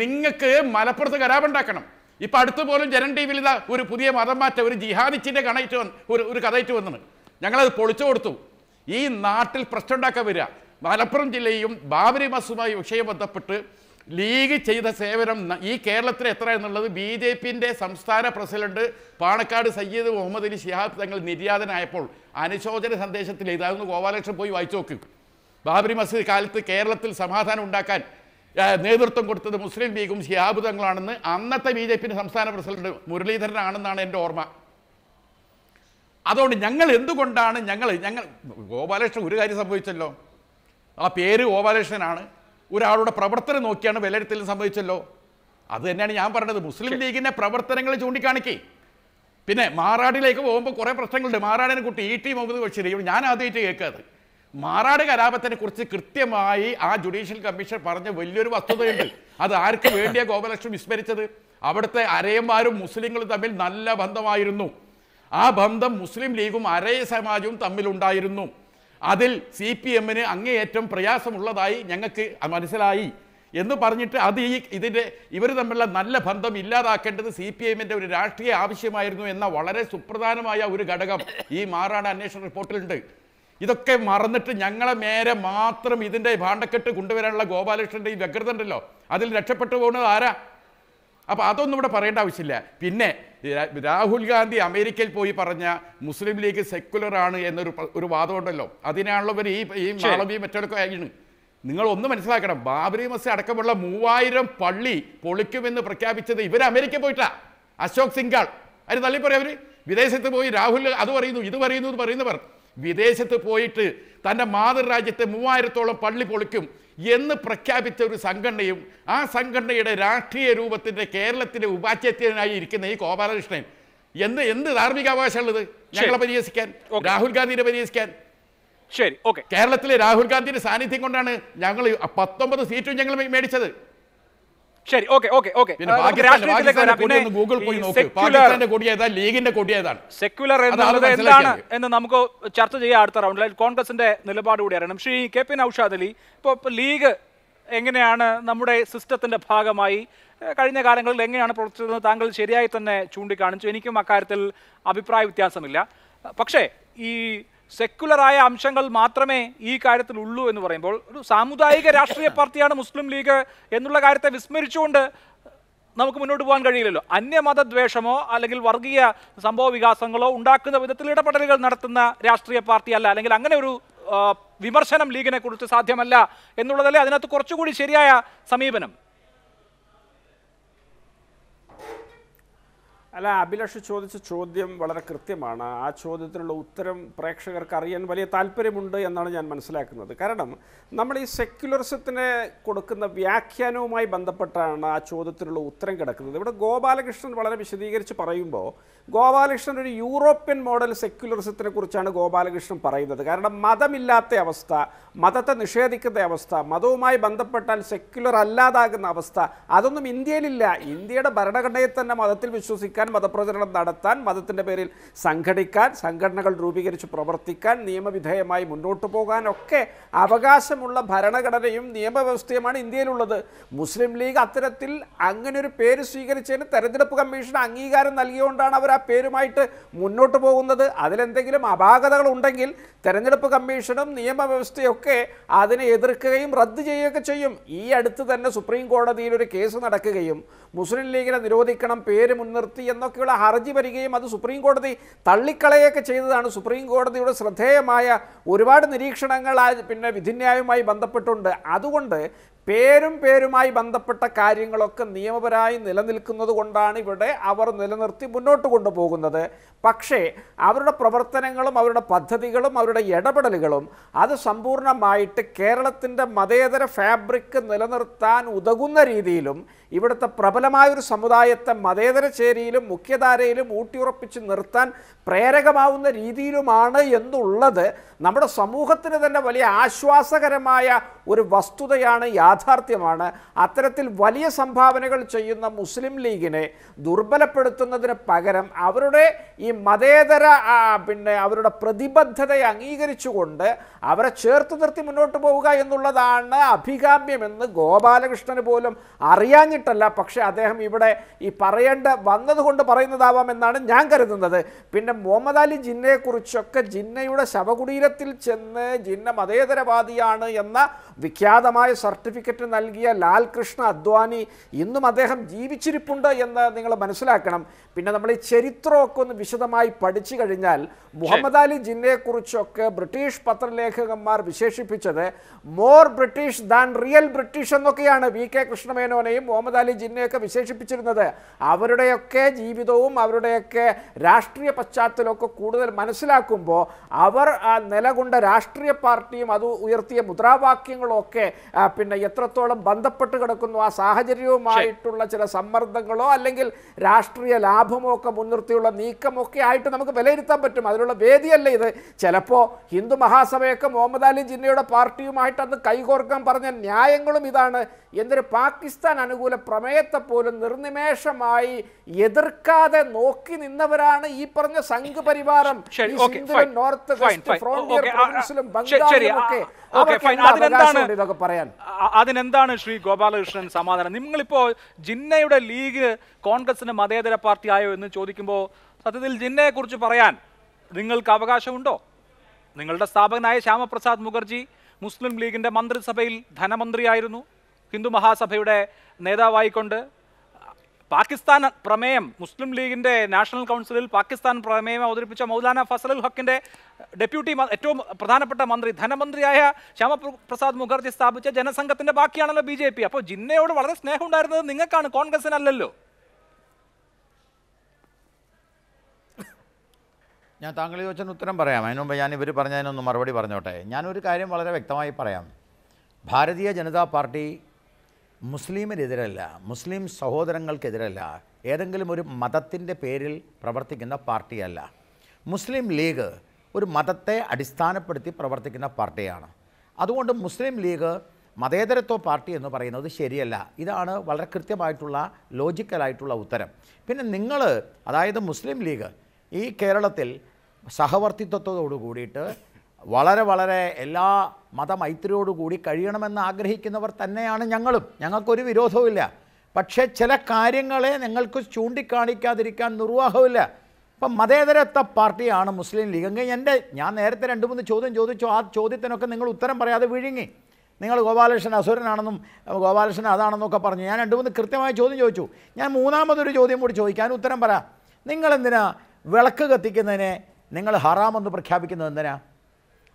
നിങ്ങൾക്ക് മലപ്പുറത്ത് കരാറുണ്ടാക്കണം ഇപ്പം അടുത്ത് പോലും ജനൻ ടി വിയിൽ ഇതാ ഒരു പുതിയ മതം മാറ്റ ഒരു ജിഹാദിച്ചിൻ്റെ കണയിട്ട് വന്ന് ഒരു ഒരു കഥയിട്ട് വന്നത് ഞങ്ങളത് പൊളിച്ചു കൊടുത്തു ഈ നാട്ടിൽ പ്രശ്നം ഉണ്ടാക്കാൻ വരിക മലപ്പുറം ജില്ലയും ബാബരി മസുമായി വിഷയം ബന്ധപ്പെട്ട് ലീഗ് ചെയ്ത സേവനം ഈ കേരളത്തിൽ എത്ര എന്നുള്ളത് ബി ജെ പിൻ്റെ സംസ്ഥാന പ്രസിഡന്റ് പാണക്കാട് സയ്യിദ് മുഹമ്മദ് അലി ഷിഹാബ് തങ്ങൾ നിര്യാതനായപ്പോൾ അനുശോചന സന്ദേശത്തിൽ ഇതാകുന്ന ഗോപാലകൃഷ്ണൻ പോയി വായിച്ചു നോക്ക് ബാബരി മസ്ജിദ് കാലത്ത് കേരളത്തിൽ സമാധാനം ഉണ്ടാക്കാൻ നേതൃത്വം കൊടുത്തത് മുസ്ലിം ലീഗും ഷിഹാബ് തങ്ങളാണെന്ന് അന്നത്തെ ബി ജെ പിൻ്റെ സംസ്ഥാന പ്രസിഡന്റ് മുരളീധരനാണെന്നാണ് എൻ്റെ ഓർമ്മ അതുകൊണ്ട് ഞങ്ങൾ എന്തുകൊണ്ടാണ് ഞങ്ങൾ ഞങ്ങൾ ഗോപാലകൃഷ്ണൻ ഒരു കാര്യം സംഭവിച്ചല്ലോ ആ പേര് ഗോപാലകൃഷ്ണനാണ് ഒരാളുടെ പ്രവർത്തനം നോക്കിയാണ് വിലയിരുത്തലും സംഭവിച്ചല്ലോ അത് തന്നെയാണ് ഞാൻ പറഞ്ഞത് മുസ്ലിം ലീഗിന്റെ പ്രവർത്തനങ്ങൾ ചൂണ്ടിക്കാണിക്കേ പിന്നെ മാറാടിലേക്ക് പോകുമ്പോൾ കുറേ പ്രശ്നങ്ങളുണ്ട് മാറാടിനെ കുട്ടി ഈ ടി മുഹമ്മദ് ബഷീർ ഞാൻ ആദ്യമായിട്ട് കേൾക്കാതെ മാറാട് കലാപത്തിനെ കുറിച്ച് കൃത്യമായി ആ ജുഡീഷ്യൽ കമ്മീഷൻ പറഞ്ഞ വലിയൊരു വസ്തുതയുണ്ട് അത് ആർക്ക് വേണ്ടിയ ഗോപലക്ഷ്മി വിസ്മരിച്ചത് അവിടുത്തെ അരയന്മാരും മുസ്ലിങ്ങളും തമ്മിൽ നല്ല ബന്ധമായിരുന്നു ആ ബന്ധം മുസ്ലിം ലീഗും അരയ സമാജവും തമ്മിലുണ്ടായിരുന്നു അതിൽ സി പി എമ്മിന് അങ്ങേയറ്റം പ്രയാസമുള്ളതായി ഞങ്ങൾക്ക് മനസ്സിലായി എന്ന് പറഞ്ഞിട്ട് അത് ഈ ഇതിൻ്റെ ഇവർ തമ്മിലുള്ള നല്ല ബന്ധം ഇല്ലാതാക്കേണ്ടത് സി പി എമ്മിൻ്റെ ഒരു രാഷ്ട്രീയ ആവശ്യമായിരുന്നു എന്ന വളരെ സുപ്രധാനമായ ഒരു ഘടകം ഈ മാറാണ് അന്വേഷണ റിപ്പോർട്ടിലുണ്ട് ഇതൊക്കെ മറന്നിട്ട് ഞങ്ങളെ നേരെ മാത്രം ഇതിൻ്റെ ഭാണ്ഡക്കെട്ട് കൊണ്ടുവരാനുള്ള ഗോപാലകൃഷ്ണൻ്റെ ഈ വ്യഗ്രത ഉണ്ടല്ലോ അതിൽ രക്ഷപ്പെട്ടു പോകുന്നത് ആരാ അപ്പോൾ അതൊന്നും ഇവിടെ പറയേണ്ട ആവശ്യമില്ല പിന്നെ രാഹുൽ ഗാന്ധി അമേരിക്കയിൽ പോയി പറഞ്ഞ മുസ്ലിം ലീഗ് സെക്കുലർ ആണ് എന്നൊരു ഒരു വാദമുണ്ടല്ലോ അതിനാണല്ലോ ഈ ഈ മാളവി മറ്റൊക്കെ ആയിരുന്നു നിങ്ങൾ ഒന്ന് മനസ്സിലാക്കണം ബാബരി മസ്ജിദ് അടക്കമുള്ള മൂവായിരം പള്ളി പൊളിക്കുമെന്ന് പ്രഖ്യാപിച്ചത് ഇവർ അമേരിക്ക പോയിട്ടാ അശോക് സിംഗാൾ അതിന് തള്ളി പറയാം അവര് വിദേശത്ത് പോയി രാഹുൽ അത് പറയുന്നു ഇത് പറയുന്നു എന്ന് പറയുന്നവർ വിദേശത്ത് പോയിട്ട് തൻ്റെ മാതൃരാജ്യത്തെ മൂവായിരത്തോളം പള്ളി പൊളിക്കും എന്ന് പ്രഖ്യാപിച്ച ഒരു സംഘടനയും ആ സംഘടനയുടെ രാഷ്ട്രീയ രൂപത്തിൻ്റെ കേരളത്തിൻ്റെ ഉപാധ്യക്ഷനായി ഇരിക്കുന്ന ഈ ഗോപാലകൃഷ്ണൻ എന്ത് എന്ത് ധാർമ്മികാവകാശമുള്ളത് ഞങ്ങളെ പരിഹസിക്കാൻ രാഹുൽ ഗാന്ധിനെ പരിഹസിക്കാൻ ശരി ഓക്കെ കേരളത്തിലെ രാഹുൽ ഗാന്ധിയുടെ സാന്നിധ്യം കൊണ്ടാണ് ഞങ്ങൾ പത്തൊമ്പത് സീറ്റും ഞങ്ങൾ മേടിച്ചത് ശരി ഓക്കെ ഓക്കെ ഓക്കെ ഗൂഗിൾ പോയി ലീഗിന്റെ കൊടി സെക്യുലർ എന്നുള്ളത് എന്താണ് എന്ന് നമുക്ക് ചർച്ച ചെയ്യാം അടുത്ത റൗണ്ടിൽ കോൺഗ്രസിന്റെ നിലപാട് കൂടി അറിയണം ശ്രീ കെ പി നൌഷാദ് അലി ഇപ്പോൾ ലീഗ് എങ്ങനെയാണ് നമ്മുടെ സിസ്റ്റത്തിന്റെ ഭാഗമായി കഴിഞ്ഞ കാലങ്ങളിൽ എങ്ങനെയാണ് പ്രവർത്തിച്ചതെന്ന് താങ്കൾ ശരിയായി തന്നെ ചൂണ്ടിക്കാണിച്ചു എനിക്കും അക്കാര്യത്തിൽ അഭിപ്രായ വ്യത്യാസമില്ല പക്ഷേ ഈ സെക്യുലറായ അംശങ്ങൾ മാത്രമേ ഈ കാര്യത്തിൽ ഉള്ളൂ എന്ന് പറയുമ്പോൾ ഒരു സാമുദായിക രാഷ്ട്രീയ പാർട്ടിയാണ് മുസ്ലിം ലീഗ് എന്നുള്ള കാര്യത്തെ വിസ്മരിച്ചുകൊണ്ട് നമുക്ക് മുന്നോട്ട് പോകാൻ കഴിയില്ലല്ലോ അന്യമതദ്വേഷമോ അല്ലെങ്കിൽ വർഗീയ സംഭവ വികാസങ്ങളോ ഉണ്ടാക്കുന്ന വിധത്തിൽ ഇടപെടലുകൾ നടത്തുന്ന രാഷ്ട്രീയ പാർട്ടി അല്ല അല്ലെങ്കിൽ അങ്ങനെ ഒരു വിമർശനം ലീഗിനെ കുറിച്ച് സാധ്യമല്ല എന്നുള്ളതല്ലേ അതിനകത്ത് കുറച്ചുകൂടി ശരിയായ സമീപനം അല്ല അഭിലാഷ് ചോദിച്ച ചോദ്യം വളരെ കൃത്യമാണ് ആ ചോദ്യത്തിനുള്ള ഉത്തരം പ്രേക്ഷകർക്ക് അറിയാൻ വലിയ താല്പര്യമുണ്ട് എന്നാണ് ഞാൻ മനസ്സിലാക്കുന്നത് കാരണം നമ്മൾ ഈ സെക്യുലറിസത്തിന് കൊടുക്കുന്ന വ്യാഖ്യാനവുമായി ബന്ധപ്പെട്ടാണ് ആ ചോദ്യത്തിനുള്ള ഉത്തരം കിടക്കുന്നത് ഇവിടെ ഗോപാലകൃഷ്ണൻ വളരെ വിശദീകരിച്ച് പറയുമ്പോൾ ഗോപാലകൃഷ്ണൻ ഒരു യൂറോപ്യൻ മോഡൽ സെക്യുലറിസത്തിനെ കുറിച്ചാണ് ഗോപാലകൃഷ്ണൻ പറയുന്നത് കാരണം മതമില്ലാത്ത അവസ്ഥ മതത്തെ നിഷേധിക്കുന്ന അവസ്ഥ മതവുമായി ബന്ധപ്പെട്ടാൽ സെക്യുലർ അല്ലാതാകുന്ന അവസ്ഥ അതൊന്നും ഇന്ത്യയിലില്ല ഇന്ത്യയുടെ ഭരണഘടനയെ തന്നെ മതത്തിൽ വിശ്വസിക്കാൻ ഉണ്ടാക്കാൻ മതപ്രചരണം നടത്താൻ മതത്തിൻ്റെ പേരിൽ സംഘടിക്കാൻ സംഘടനകൾ രൂപീകരിച്ച് പ്രവർത്തിക്കാൻ നിയമവിധേയമായി മുന്നോട്ട് പോകാനൊക്കെ അവകാശമുള്ള ഭരണഘടനയും നിയമവ്യവസ്ഥയുമാണ് ഇന്ത്യയിലുള്ളത് മുസ്ലിം ലീഗ് അത്തരത്തിൽ അങ്ങനെ ഒരു പേര് സ്വീകരിച്ചതിന് തെരഞ്ഞെടുപ്പ് കമ്മീഷൻ അംഗീകാരം നൽകിയുകൊണ്ടാണ് അവർ ആ പേരുമായിട്ട് മുന്നോട്ട് പോകുന്നത് അതിലെന്തെങ്കിലും അപാകതകൾ ഉണ്ടെങ്കിൽ തെരഞ്ഞെടുപ്പ് കമ്മീഷനും നിയമവ്യവസ്ഥയൊക്കെ അതിനെ എതിർക്കുകയും റദ്ദ് ചെയ്യുകയൊക്കെ ചെയ്യും ഈ അടുത്ത് തന്നെ സുപ്രീം കോടതിയിൽ ഒരു കേസ് നടക്കുകയും മുസ്ലിം ലീഗിനെ നിരോധിക്കണം പേര് മുൻനിർത്തി എന്നൊക്കെയുള്ള ഹർജി വരികയും അത് സുപ്രീം കോടതി തള്ളിക്കളയൊക്കെ ചെയ്തതാണ് സുപ്രീം കോടതിയുടെ ശ്രദ്ധേയമായ ഒരുപാട് നിരീക്ഷണങ്ങൾ പിന്നെ വിധിന്യായവുമായി ബന്ധപ്പെട്ടുണ്ട് അതുകൊണ്ട് പേരും പേരുമായി ബന്ധപ്പെട്ട കാര്യങ്ങളൊക്കെ നിയമപരമായി നിലനിൽക്കുന്നത് കൊണ്ടാണ് ഇവിടെ അവർ നിലനിർത്തി മുന്നോട്ട് കൊണ്ടുപോകുന്നത് പക്ഷേ അവരുടെ പ്രവർത്തനങ്ങളും അവരുടെ പദ്ധതികളും അവരുടെ ഇടപെടലുകളും അത് സമ്പൂർണ്ണമായിട്ട് കേരളത്തിൻ്റെ മതേതര ഫാബ്രിക് നിലനിർത്താൻ ഉതകുന്ന രീതിയിലും ഇവിടുത്തെ പ്രബലമായ ഒരു സമുദായത്തെ മതേതര ചേരിയിലും മുഖ്യധാരയിലും ഊട്ടിയുറപ്പിച്ച് നിർത്താൻ പ്രേരകമാവുന്ന രീതിയിലുമാണ് എന്നുള്ളത് നമ്മുടെ സമൂഹത്തിന് തന്നെ വലിയ ആശ്വാസകരമായ ഒരു വസ്തുതയാണ് യാതൊരു യാഥാർത്ഥ്യമാണ് അത്തരത്തിൽ വലിയ സംഭാവനകൾ ചെയ്യുന്ന മുസ്ലിം ലീഗിനെ ദുർബലപ്പെടുത്തുന്നതിന് പകരം അവരുടെ ഈ മതേതര പിന്നെ അവരുടെ പ്രതിബദ്ധതയെ അംഗീകരിച്ചുകൊണ്ട് അവരെ ചേർത്ത് നിർത്തി മുന്നോട്ട് പോവുക എന്നുള്ളതാണ് അഭികാമ്യമെന്ന് ഗോപാലകൃഷ്ണന് പോലും അറിയാഞ്ഞിട്ടല്ല പക്ഷേ അദ്ദേഹം ഇവിടെ ഈ പറയേണ്ട വന്നതുകൊണ്ട് പറയുന്നതാവാം എന്നാണ് ഞാൻ കരുതുന്നത് പിന്നെ മുഹമ്മദ് അലി ജിന്നയെക്കുറിച്ചൊക്കെ ജിന്നയുടെ ശവകുടീരത്തിൽ ചെന്ന് ജിന്ന മതേതരവാദിയാണ് എന്ന വിഖ്യാതമായ സർട്ടിഫിക്കറ്റ് സർട്ടിഫിക്കറ്റ് നൽകിയ ലാൽ കൃഷ്ണ അദ്വാനി ഇന്നും അദ്ദേഹം ജീവിച്ചിരിപ്പുണ്ട് എന്ന് നിങ്ങൾ മനസ്സിലാക്കണം പിന്നെ നമ്മൾ ഈ ചരിത്രമൊക്കെ ഒന്ന് വിശദമായി പഠിച്ചു കഴിഞ്ഞാൽ മുഹമ്മദ് അലി ജിന്നയെക്കുറിച്ചൊക്കെ ബ്രിട്ടീഷ് പത്രലേഖകന്മാർ വിശേഷിപ്പിച്ചത് more British than real British എന്നൊക്കെയാണ് വി കെ കൃഷ്ണമേനോനെയും മുഹമ്മദ് അലി ജിന്നയൊക്കെ വിശേഷിപ്പിച്ചിരുന്നത് അവരുടെയൊക്കെ ജീവിതവും അവരുടെയൊക്കെ രാഷ്ട്രീയ പശ്ചാത്തലമൊക്കെ കൂടുതൽ മനസ്സിലാക്കുമ്പോൾ അവർ നിലകൊണ്ട രാഷ്ട്രീയ പാർട്ടിയും അത് ഉയർത്തിയ മുദ്രാവാക്യങ്ങളൊക്കെ പിന്നെ എത്രത്തോളം ബന്ധപ്പെട്ട് കിടക്കുന്നു ആ സാഹചര്യവുമായിട്ടുള്ള ചില സമ്മർദ്ദങ്ങളോ അല്ലെങ്കിൽ രാഷ്ട്രീയ ലാഭമൊക്കെ മുൻനിർത്തിയുള്ള നീക്കമൊക്കെ ആയിട്ട് നമുക്ക് വിലയിരുത്താൻ പറ്റും അതിനുള്ള വേദിയല്ല ഇത് ചിലപ്പോൾ ഹിന്ദു മഹാസഭയൊക്കെ മുഹമ്മദ് അലി ജിന്നയുടെ പാർട്ടിയുമായിട്ട് അന്ന് കൈകോർക്കാൻ പറഞ്ഞ ന്യായങ്ങളും ഇതാണ് എന്നൊരു പാകിസ്ഥാൻ അനുകൂല പ്രമേയത്തെ പോലും നിർനിമേഷമായി എതിർക്കാതെ നോക്കി നിന്നവരാണ് ഈ പറഞ്ഞ സംഘ് പരിവാരം നോർത്ത് ഫ്രോണ്ടിയർ പ്രൊവിൻസിലും ബംഗാളിലും ഒക്കെ അതിനെന്താണ് ഇതൊക്കെ പറയാൻ അതിനെന്താണ് ശ്രീ ഗോപാലകൃഷ്ണൻ സമാധാനം നിങ്ങളിപ്പോ ജിന്നയുടെ ലീഗ് കോൺഗ്രസിന് മതേതര പാർട്ടി ആയോ എന്ന് ചോദിക്കുമ്പോൾ സത്യത്തിൽ ജിന്നയെ കുറിച്ച് പറയാൻ നിങ്ങൾക്ക് അവകാശമുണ്ടോ നിങ്ങളുടെ സ്ഥാപകനായ ശ്യാമപ്രസാദ് മുഖർജി മുസ്ലിം ലീഗിന്റെ മന്ത്രിസഭയിൽ ധനമന്ത്രിയായിരുന്നു ഹിന്ദു മഹാസഭയുടെ നേതാവായിക്കൊണ്ട് പാകിസ്ഥാൻ പ്രമേയം മുസ്ലിം ലീഗിൻ്റെ നാഷണൽ കൗൺസിലിൽ പാകിസ്ഥാൻ പ്രമേയം അവതരിപ്പിച്ച മൗലാന ഫസലുൽ ഹക്കിൻ്റെ ഡെപ്യൂട്ടി ഏറ്റവും പ്രധാനപ്പെട്ട മന്ത്രി ധനമന്ത്രിയായ ശ്യാമപ്രസാദ് മുഖർജി സ്ഥാപിച്ച ജനസംഘത്തിൻ്റെ ബാക്കിയാണല്ലോ ബി ജെ പി അപ്പോൾ ജിന്നയോട് വളരെ സ്നേഹം ഉണ്ടായിരുന്നത് നിങ്ങൾക്കാണ് കോൺഗ്രസിനല്ലോ ഞാൻ താങ്കൾ ചോദിച്ചതിന് ഉത്തരം പറയാം അതിനു മുമ്പ് ഞാൻ ഇവർ പറഞ്ഞതിനൊന്ന് മറുപടി പറഞ്ഞോട്ടെ ഞാനൊരു കാര്യം വളരെ വ്യക്തമായി പറയാം ഭാരതീയ ജനതാ പാർട്ടി മുസ്ലിമിനെതിരല്ല മുസ്ലിം സഹോദരങ്ങൾക്കെതിരല്ല ഏതെങ്കിലും ഒരു മതത്തിൻ്റെ പേരിൽ പ്രവർത്തിക്കുന്ന പാർട്ടിയല്ല മുസ്ലിം ലീഗ് ഒരു മതത്തെ അടിസ്ഥാനപ്പെടുത്തി പ്രവർത്തിക്കുന്ന പാർട്ടിയാണ് അതുകൊണ്ട് മുസ്ലിം ലീഗ് മതേതരത്വ പാർട്ടി എന്ന് പറയുന്നത് ശരിയല്ല ഇതാണ് വളരെ കൃത്യമായിട്ടുള്ള ലോജിക്കലായിട്ടുള്ള ഉത്തരം പിന്നെ നിങ്ങൾ അതായത് മുസ്ലിം ലീഗ് ഈ കേരളത്തിൽ സഹവർത്തിത്വത്തോടു കൂടിയിട്ട് വളരെ വളരെ എല്ലാ മതമൈത്രിയോടുകൂടി കഴിയണമെന്ന് ആഗ്രഹിക്കുന്നവർ തന്നെയാണ് ഞങ്ങളും ഞങ്ങൾക്കൊരു വിരോധവുമില്ല പക്ഷേ ചില കാര്യങ്ങളെ നിങ്ങൾക്ക് ചൂണ്ടിക്കാണിക്കാതിരിക്കാൻ നിർവാഹമില്ല ഇപ്പം മതേതരത്വ പാർട്ടിയാണ് മുസ്ലിം ലീഗ് എങ്കിൽ എൻ്റെ ഞാൻ നേരത്തെ രണ്ട് മൂന്ന് ചോദ്യം ചോദിച്ചു ആ ചോദ്യത്തിനൊക്കെ നിങ്ങൾ ഉത്തരം പറയാതെ വിഴുങ്ങി നിങ്ങൾ ഗോപാലകൃഷ്ണൻ അസുരനാണെന്നും ഗോപാലകൃഷ്ണൻ അതാണെന്നൊക്കെ പറഞ്ഞു ഞാൻ രണ്ട് മൂന്ന് കൃത്യമായ ചോദ്യം ചോദിച്ചു ഞാൻ മൂന്നാമതൊരു ചോദ്യം കൂടി ചോദിക്കാൻ ഉത്തരം പറ നിങ്ങളെന്തിനാ വിളക്ക് കത്തിക്കുന്നതിനെ നിങ്ങൾ ഹറാമെന്ന് പ്രഖ്യാപിക്കുന്നത് എന്തിനാ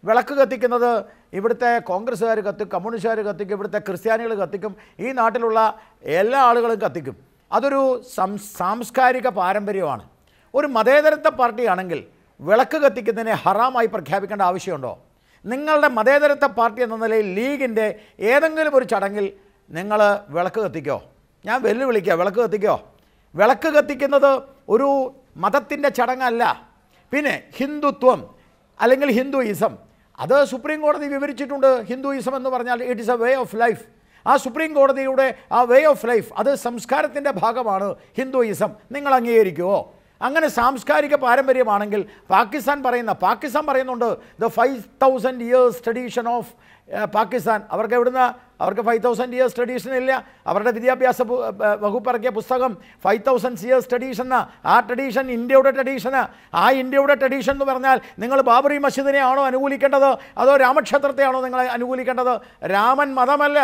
വിളക്ക് കത്തിക്കുന്നത് ഇവിടുത്തെ കോൺഗ്രസ്സുകാർ കത്തും കമ്മ്യൂണിസ്റ്റുകാർ കത്തിക്കും ഇവിടുത്തെ ക്രിസ്ത്യാനികൾ കത്തിക്കും ഈ നാട്ടിലുള്ള എല്ലാ ആളുകളും കത്തിക്കും അതൊരു സം സാംസ്കാരിക പാരമ്പര്യമാണ് ഒരു മതേതരത്വ പാർട്ടിയാണെങ്കിൽ വിളക്ക് കത്തിക്കുന്നതിനെ ഹറാമായി പ്രഖ്യാപിക്കേണ്ട ആവശ്യമുണ്ടോ നിങ്ങളുടെ മതേതരത്വ പാർട്ടി എന്ന നിലയിൽ ലീഗിൻ്റെ ഏതെങ്കിലും ഒരു ചടങ്ങിൽ നിങ്ങൾ വിളക്ക് കത്തിക്കോ ഞാൻ വെല്ലുവിളിക്കുക വിളക്ക് കത്തിക്കോ വിളക്ക് കത്തിക്കുന്നത് ഒരു മതത്തിൻ്റെ ചടങ്ങല്ല പിന്നെ ഹിന്ദുത്വം അല്ലെങ്കിൽ ഹിന്ദുയിസം അത് സുപ്രീം കോടതി വിവരിച്ചിട്ടുണ്ട് ഹിന്ദുയിസം എന്ന് പറഞ്ഞാൽ it is a way of life ആ സുപ്രീം കോടതിയുടെ ആ വേ ഓഫ് ലൈഫ് അത് സംസ്കാരത്തിൻ്റെ ഭാഗമാണ് ഹിന്ദുയിസം നിങ്ങൾ അംഗീകരിക്കുമോ അങ്ങനെ സാംസ്കാരിക പാരമ്പര്യമാണെങ്കിൽ പാകിസ്ഥാൻ പറയുന്ന പാകിസ്ഥാൻ പറയുന്നുണ്ട് the five thousand years tradition of Pakistan അവർക്ക് എവിടുന്ന അവർക്ക് ഫൈവ് തൗസൻഡ് ഇയേഴ്സ് ട്രഡീഷൻ ഇല്ല അവരുടെ വിദ്യാഭ്യാസ വകുപ്പ് ഇറക്കിയ പുസ്തകം ഫൈവ് തൗസൻഡ് ഇയേഴ്സ് ട്രഡീഷൻ എന്ന ആ ട്രഡീഷൻ ഇന്ത്യയുടെ ട്രഡീഷന് ആ ഇന്ത്യയുടെ ട്രഡീഷൻ എന്ന് പറഞ്ഞാൽ നിങ്ങൾ ബാബറി മസ്ജിദിനെ ആണോ അനുകൂലിക്കേണ്ടത് അതോ രാമക്ഷേത്രത്തെയാണോ നിങ്ങൾ അനുകൂലിക്കേണ്ടത് രാമൻ മതമല്ല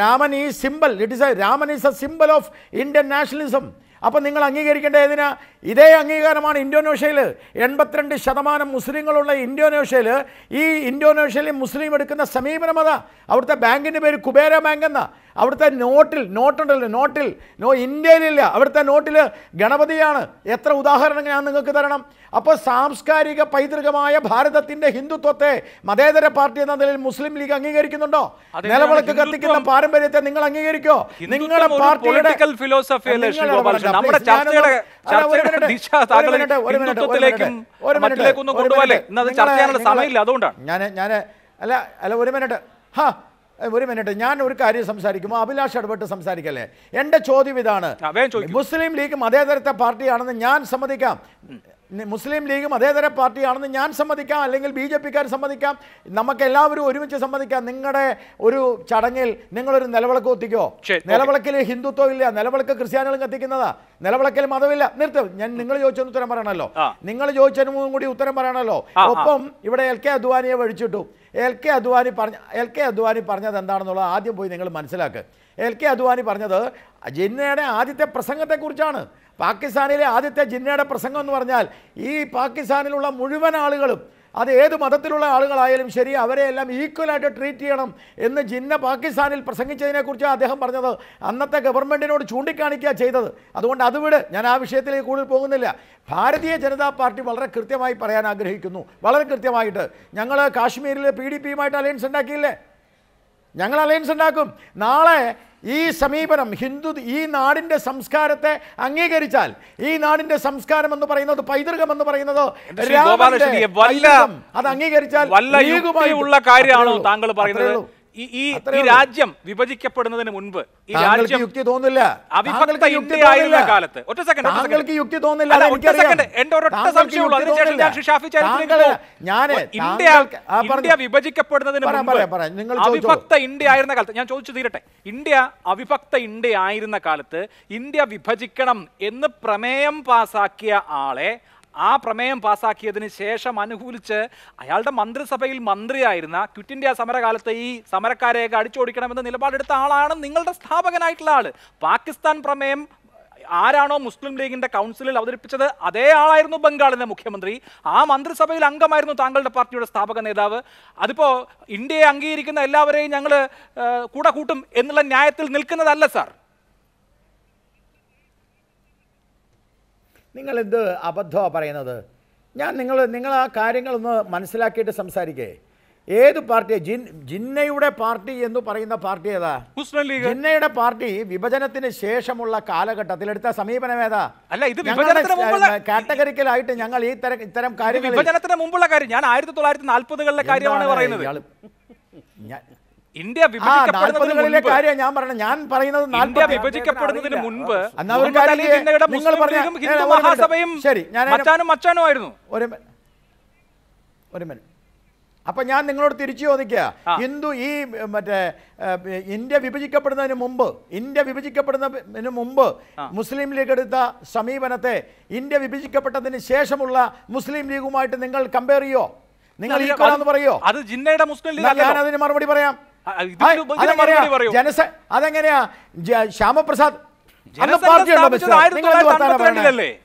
രാമൻ ഈ simple it is a Raman is a simple of Indian nationalism അപ്പം നിങ്ങൾ അംഗീകരിക്കേണ്ട ഏതിനാ ഇതേ അംഗീകാരമാണ് ഇന്തോനേഷ്യയിൽ എൺപത്തിരണ്ട് ശതമാനം മുസ്ലിങ്ങളുള്ള ഇന്തോനേഷ്യയിൽ ഈ ഇന്തോനേഷ്യയിൽ മുസ്ലിം എടുക്കുന്ന സമീപനം അവിടുത്തെ ബാങ്കിൻ്റെ പേര് കുബേര ബാങ്ക് എന്ന അവിടുത്തെ നോട്ടിൽ നോട്ടുണ്ടല്ലോ നോട്ടിൽ നോ ഇന്ത്യയിലില്ല അവിടുത്തെ നോട്ടിൽ ഗണപതിയാണ് എത്ര ഉദാഹരണങ്ങൾ ഞാൻ നിങ്ങൾക്ക് തരണം അപ്പോൾ സാംസ്കാരിക പൈതൃകമായ ഭാരതത്തിൻ്റെ ഹിന്ദുത്വത്തെ മതേതര പാർട്ടി എന്ന നിലയിൽ മുസ്ലിം ലീഗ് അംഗീകരിക്കുന്നുണ്ടോ നിലവിളക്ക് കത്തിക്കുന്ന പാരമ്പര്യത്തെ നിങ്ങൾ അംഗീകരിക്കോ നിങ്ങളുടെ പാർട്ടിയുടെ ഫിലോസഫി അത് ചർച്ച ചെയ്യാനുള്ള സമയമില്ല അതുകൊണ്ടാണ് ഞാൻ ഞാൻ അല്ല അല്ല ഒരു മിനിറ്റ് ഹാ ഒരു മിനിറ്റ് ഞാൻ ഒരു കാര്യം സംസാരിക്കുമോ അഭിലാഷ് ഇടപെട്ട് സംസാരിക്കല്ലേ എന്റെ ചോദ്യം ഇതാണ് മുസ്ലിം ലീഗ് മതേതരത്തെ പാർട്ടിയാണെന്ന് ഞാൻ സമ്മതിക്കാം മുസ്ലിം ലീഗും അതേതര പാർട്ടിയാണെന്ന് ഞാൻ സമ്മതിക്കാം അല്ലെങ്കിൽ ബി ജെ പിക്കാർ സമ്മതിക്കാം നമുക്ക് എല്ലാവരും ഒരുമിച്ച് സമ്മതിക്കാം നിങ്ങളുടെ ഒരു ചടങ്ങിൽ നിങ്ങളൊരു നിലവിളക്ക് ഒത്തിക്കോ നിലവിളക്കിൽ ഹിന്ദുത്വം ഇല്ല നിലവിളക്ക് ക്രിസ്ത്യാനികളും കത്തിക്കുന്നതാ നിലവിളക്കിൽ മതമില്ല നിർത്തും ഞാൻ നിങ്ങൾ ചോദിച്ചതിന് ഉത്തരം പറയണല്ലോ നിങ്ങൾ ചോദിച്ചതിനും കൂടി ഉത്തരം പറയണല്ലോ ഒപ്പം ഇവിടെ എൽ കെ അദ്വാനിയെ വഴിച്ചിട്ടു എൽ കെ അദ്വാനി പറഞ്ഞ എൽ കെ അദ്വാനി പറഞ്ഞത് എന്താണെന്നുള്ളത് ആദ്യം പോയി നിങ്ങൾ മനസ്സിലാക്കുക എൽ കെ അദ്വാനി പറഞ്ഞത് ജിന്നയുടെ ആദ്യത്തെ പ്രസംഗത്തെക്കുറിച്ചാണ് പാകിസ്ഥാനിലെ ആദ്യത്തെ ജിന്നയുടെ പ്രസംഗം എന്ന് പറഞ്ഞാൽ ഈ പാകിസ്ഥാനിലുള്ള മുഴുവൻ ആളുകളും അത് ഏത് മതത്തിലുള്ള ആളുകളായാലും ശരി അവരെ എല്ലാം ഈക്വലായിട്ട് ട്രീറ്റ് ചെയ്യണം എന്ന് ജിന്ന പാകിസ്ഥാനിൽ പ്രസംഗിച്ചതിനെക്കുറിച്ച് അദ്ദേഹം പറഞ്ഞത് അന്നത്തെ ഗവൺമെൻറ്റിനോട് ചൂണ്ടിക്കാണിക്കുക ചെയ്തത് അതുകൊണ്ട് അത് വിട് ഞാൻ ആ വിഷയത്തിലേക്ക് കൂടുതൽ പോകുന്നില്ല ഭാരതീയ ജനതാ പാർട്ടി വളരെ കൃത്യമായി പറയാൻ ആഗ്രഹിക്കുന്നു വളരെ കൃത്യമായിട്ട് ഞങ്ങൾ കാശ്മീരിൽ പി ഡി പിയുമായിട്ട് അലയൻസ് ഉണ്ടാക്കിയില്ലേ ഞങ്ങൾ അലയൻസ് ഉണ്ടാക്കും നാളെ ഈ സമീപനം ഹിന്ദു ഈ നാടിൻ്റെ സംസ്കാരത്തെ അംഗീകരിച്ചാൽ ഈ നാടിൻ്റെ സംസ്കാരം എന്ന് പറയുന്നത് പൈതൃകം എന്ന് പറയുന്നത് അത് അംഗീകരിച്ചാൽ താങ്കൾ പറയുന്നത് ഈ രാജ്യം വിഭജിക്കപ്പെടുന്നതിന് മുൻപ് ഈ രാജ്യം യുക്തി തോന്നില്ല അവിഭക്ത സെക്കൻഡ് താങ്കൾക്ക് യുക്തി തോന്നില്ല സെക്കൻഡ് ഒരൊറ്റ ഞാൻ ഞാൻ ഇന്ത്യ ഇന്ത്യ മുൻപ് അവിഭക്ത ഇന്ത്യ ആയിരുന്ന കാലത്ത് ഞാൻ ചോദിച്ചു തീരട്ടെ ഇന്ത്യ അവിഭക്ത ഇന്ത്യ ആയിരുന്ന കാലത്ത് ഇന്ത്യ വിഭജിക്കണം എന്ന് പ്രമേയം പാസാക്കിയ ആളെ ആ പ്രമേയം പാസാക്കിയതിന് ശേഷം അനുകൂലിച്ച് അയാളുടെ മന്ത്രിസഭയിൽ മന്ത്രിയായിരുന്ന ക്വിറ്റ് ഇന്ത്യ സമരകാലത്തെ ഈ സമരക്കാരെയൊക്കെ അടിച്ചോടിക്കണമെന്ന് നിലപാടെടുത്ത ആളാണ് നിങ്ങളുടെ സ്ഥാപകനായിട്ടുള്ള ആൾ പാകിസ്ഥാൻ പ്രമേയം ആരാണോ മുസ്ലിം ലീഗിന്റെ കൗൺസിലിൽ അവതരിപ്പിച്ചത് അതേ ആളായിരുന്നു ബംഗാളിന്റെ മുഖ്യമന്ത്രി ആ മന്ത്രിസഭയിൽ അംഗമായിരുന്നു താങ്കളുടെ പാർട്ടിയുടെ സ്ഥാപക നേതാവ് അതിപ്പോ ഇന്ത്യയെ അംഗീകരിക്കുന്ന എല്ലാവരെയും ഞങ്ങൾ കൂടെ കൂട്ടും എന്നുള്ള ന്യായത്തിൽ നിൽക്കുന്നതല്ല സാർ നിങ്ങളെന്ത് അബദ്ധമാണ് പറയുന്നത് ഞാൻ നിങ്ങൾ നിങ്ങൾ ആ കാര്യങ്ങളൊന്ന് മനസ്സിലാക്കിയിട്ട് സംസാരിക്കേ ഏത് പാർട്ടി ജിൻ ജിന്നയുടെ പാർട്ടി എന്ന് പറയുന്ന പാർട്ടി ഏതാ മുസ്ലിം ലീഗ് ജിന്നയുടെ പാർട്ടി വിഭജനത്തിന് ശേഷമുള്ള കാലഘട്ടത്തിൽ എടുത്ത സമീപനം ഏതാ അല്ല ഇത് കാറ്റഗറിക്കലായിട്ട് ഞങ്ങൾ ഈ തരം ഇത്തരം കാര്യം വിഭജനത്തിന് മുമ്പുള്ള കാര്യം ഞാൻ ആയിരത്തി തൊള്ളായിരത്തി നാൽപ്പതുകളിലെ കാര്യമാണ് പറയുന്നത് ഇന്ത്യ വിഭജിക്കപ്പെടുന്നതിന് കാര്യം ഞാൻ പറഞ്ഞു ഞാൻ പറയുന്നത് ഇന്ത്യ വിഭജിക്കപ്പെടുന്നതിന് മുൻപ് നിങ്ങൾ ഹിന്ദു മഹാസഭയും ശരി ഞാൻ മച്ചാനും മച്ചാനും ആയിരുന്നു ഒരു ഒരു മിനിറ്റ് അപ്പൊ ഞാൻ നിങ്ങളോട് തിരിച്ചു ചോദിക്കുക ഹിന്ദു ഈ മറ്റേ ഇന്ത്യ വിഭജിക്കപ്പെടുന്നതിന് മുമ്പ് ഇന്ത്യ വിഭജിക്കപ്പെടുന്നതിന് മുമ്പ് മുസ്ലിം ലീഗ് എടുത്ത സമീപനത്തെ ഇന്ത്യ വിഭജിക്കപ്പെട്ടതിന് ശേഷമുള്ള മുസ്ലിം ലീഗുമായിട്ട് നിങ്ങൾ കമ്പയർ ചെയ്യോ നിങ്ങൾ ഈ എന്ന് പറയോ അത് ജിന്നയുടെ മുസ്ലിം ലീഗ് ഞാൻ അതിന് മറുപടി പറയാം അതെങ്ങനെയാ ശ്യാമപ്രസാദ്